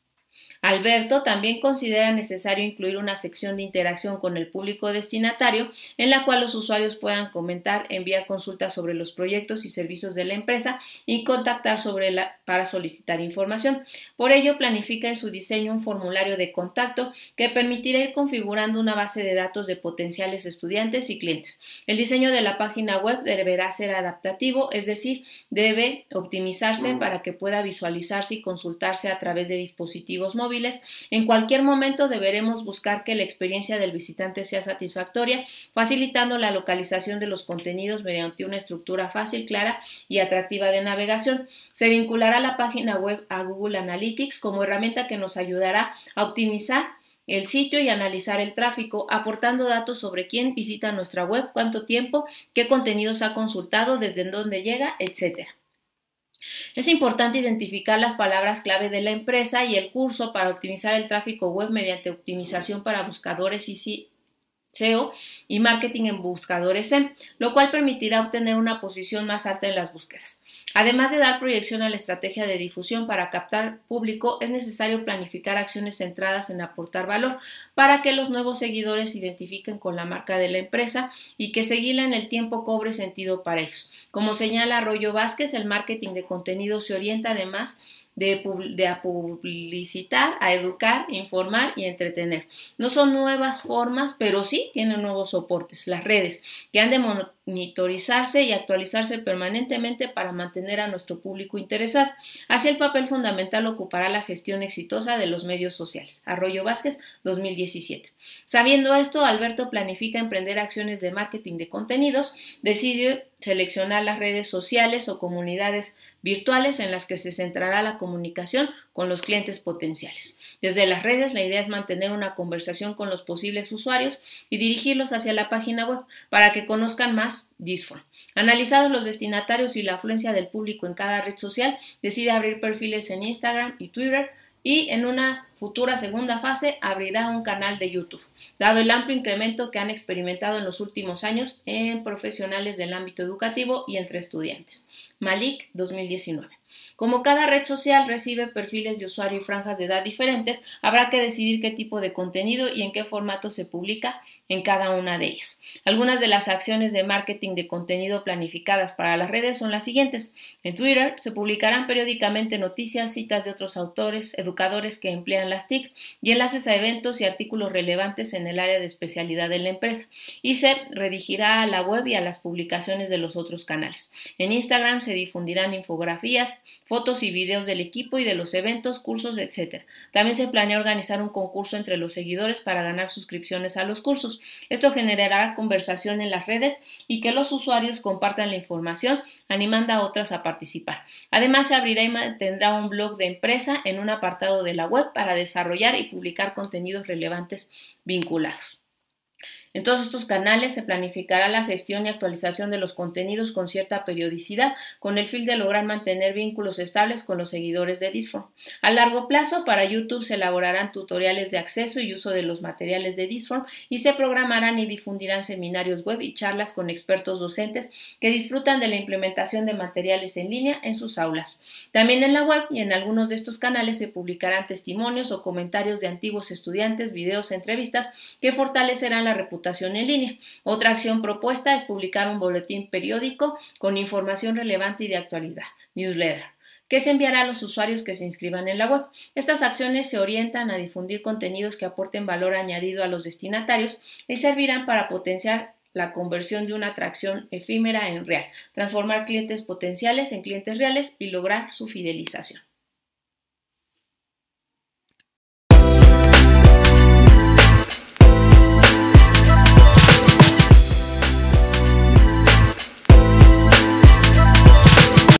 Alberto también considera necesario incluir una sección de interacción con el público destinatario en la cual los usuarios puedan comentar, enviar consultas sobre los proyectos y servicios de la empresa y contactar para solicitar información. Por ello, planifica en su diseño un formulario de contacto que permitirá ir configurando una base de datos de potenciales estudiantes y clientes. El diseño de la página web deberá ser adaptativo, es decir, debe optimizarse para que pueda visualizarse y consultarse a través de dispositivos móviles en cualquier momento deberemos buscar que la experiencia del visitante sea satisfactoria, facilitando la localización de los contenidos mediante una estructura fácil, clara y atractiva de navegación. Se vinculará la página web a Google Analytics como herramienta que nos ayudará a optimizar el sitio y analizar el tráfico, aportando datos sobre quién visita nuestra web, cuánto tiempo, qué contenidos ha consultado, desde dónde llega, etcétera. Es importante identificar las palabras clave de la empresa y el curso para optimizar el tráfico web mediante optimización para buscadores y SEO y marketing en buscadores SEM, lo cual permitirá obtener una posición más alta en las búsquedas. Además de dar proyección a la estrategia de difusión para captar público, es necesario planificar acciones centradas en aportar valor para que los nuevos seguidores se identifiquen con la marca de la empresa y que seguirla en el tiempo cobre sentido para ellos. Como señala Arroyo Vázquez, el marketing de contenido se orienta además de, a publicitar, a educar, informar y entretener. No son nuevas formas, pero sí tienen nuevos soportes, las redes, que han de monitorizarse y actualizarse permanentemente para mantener a nuestro público interesado. Así el papel fundamental ocupará la gestión exitosa de los medios sociales. Arroyo Vázquez, 2017. Sabiendo esto, Alberto planifica emprender acciones de marketing de contenidos, decide seleccionar las redes sociales o comunidades virtuales en las que se centrará la comunicación con los clientes potenciales. Desde las redes, la idea es mantener una conversación con los posibles usuarios y dirigirlos hacia la página web para que conozcan más Disform. Analizados los destinatarios y la afluencia del público en cada red social, decide abrir perfiles en Instagram y Twitter y en una futura segunda fase abrirá un canal de YouTube, dado el amplio incremento que han experimentado en los últimos años en profesionales del ámbito educativo y entre estudiantes. Malik 2019. Como cada red social recibe perfiles de usuario y franjas de edad diferentes, habrá que decidir qué tipo de contenido y en qué formato se publica en cada una de ellas. Algunas de las acciones de marketing de contenido planificadas para las redes son las siguientes. En Twitter se publicarán periódicamente noticias, citas de otros autores, educadores que emplean las TIC y enlaces a eventos y artículos relevantes en el área de especialidad de la empresa. Y se redigirá a la web y a las publicaciones de los otros canales. En Instagram se difundirán infografías, fotos y videos del equipo y de los eventos, cursos, etc. También se planea organizar un concurso entre los seguidores para ganar suscripciones a los cursos. Esto generará conversación en las redes y que los usuarios compartan la información, animando a otras a participar. Además, se abrirá y mantendrá un blog de empresa en un apartado de la web para desarrollar y publicar contenidos relevantes vinculados. En todos estos canales se planificará la gestión y actualización de los contenidos con cierta periodicidad, con el fin de lograr mantener vínculos estables con los seguidores de Disform. A largo plazo, para YouTube se elaborarán tutoriales de acceso y uso de los materiales de Disform y se programarán y difundirán seminarios web y charlas con expertos docentes que disfrutan de la implementación de materiales en línea en sus aulas. También en la web y en algunos de estos canales se publicarán testimonios o comentarios de antiguos estudiantes, videos, entrevistas que fortalecerán la reputación en línea. Otra acción propuesta es publicar un boletín periódico con información relevante y de actualidad, newsletter que se enviará a los usuarios que se inscriban en la web. Estas acciones se orientan a difundir contenidos que aporten valor añadido a los destinatarios y servirán para potenciar la conversión de una atracción efímera en real, transformar clientes potenciales en clientes reales y lograr su fidelización.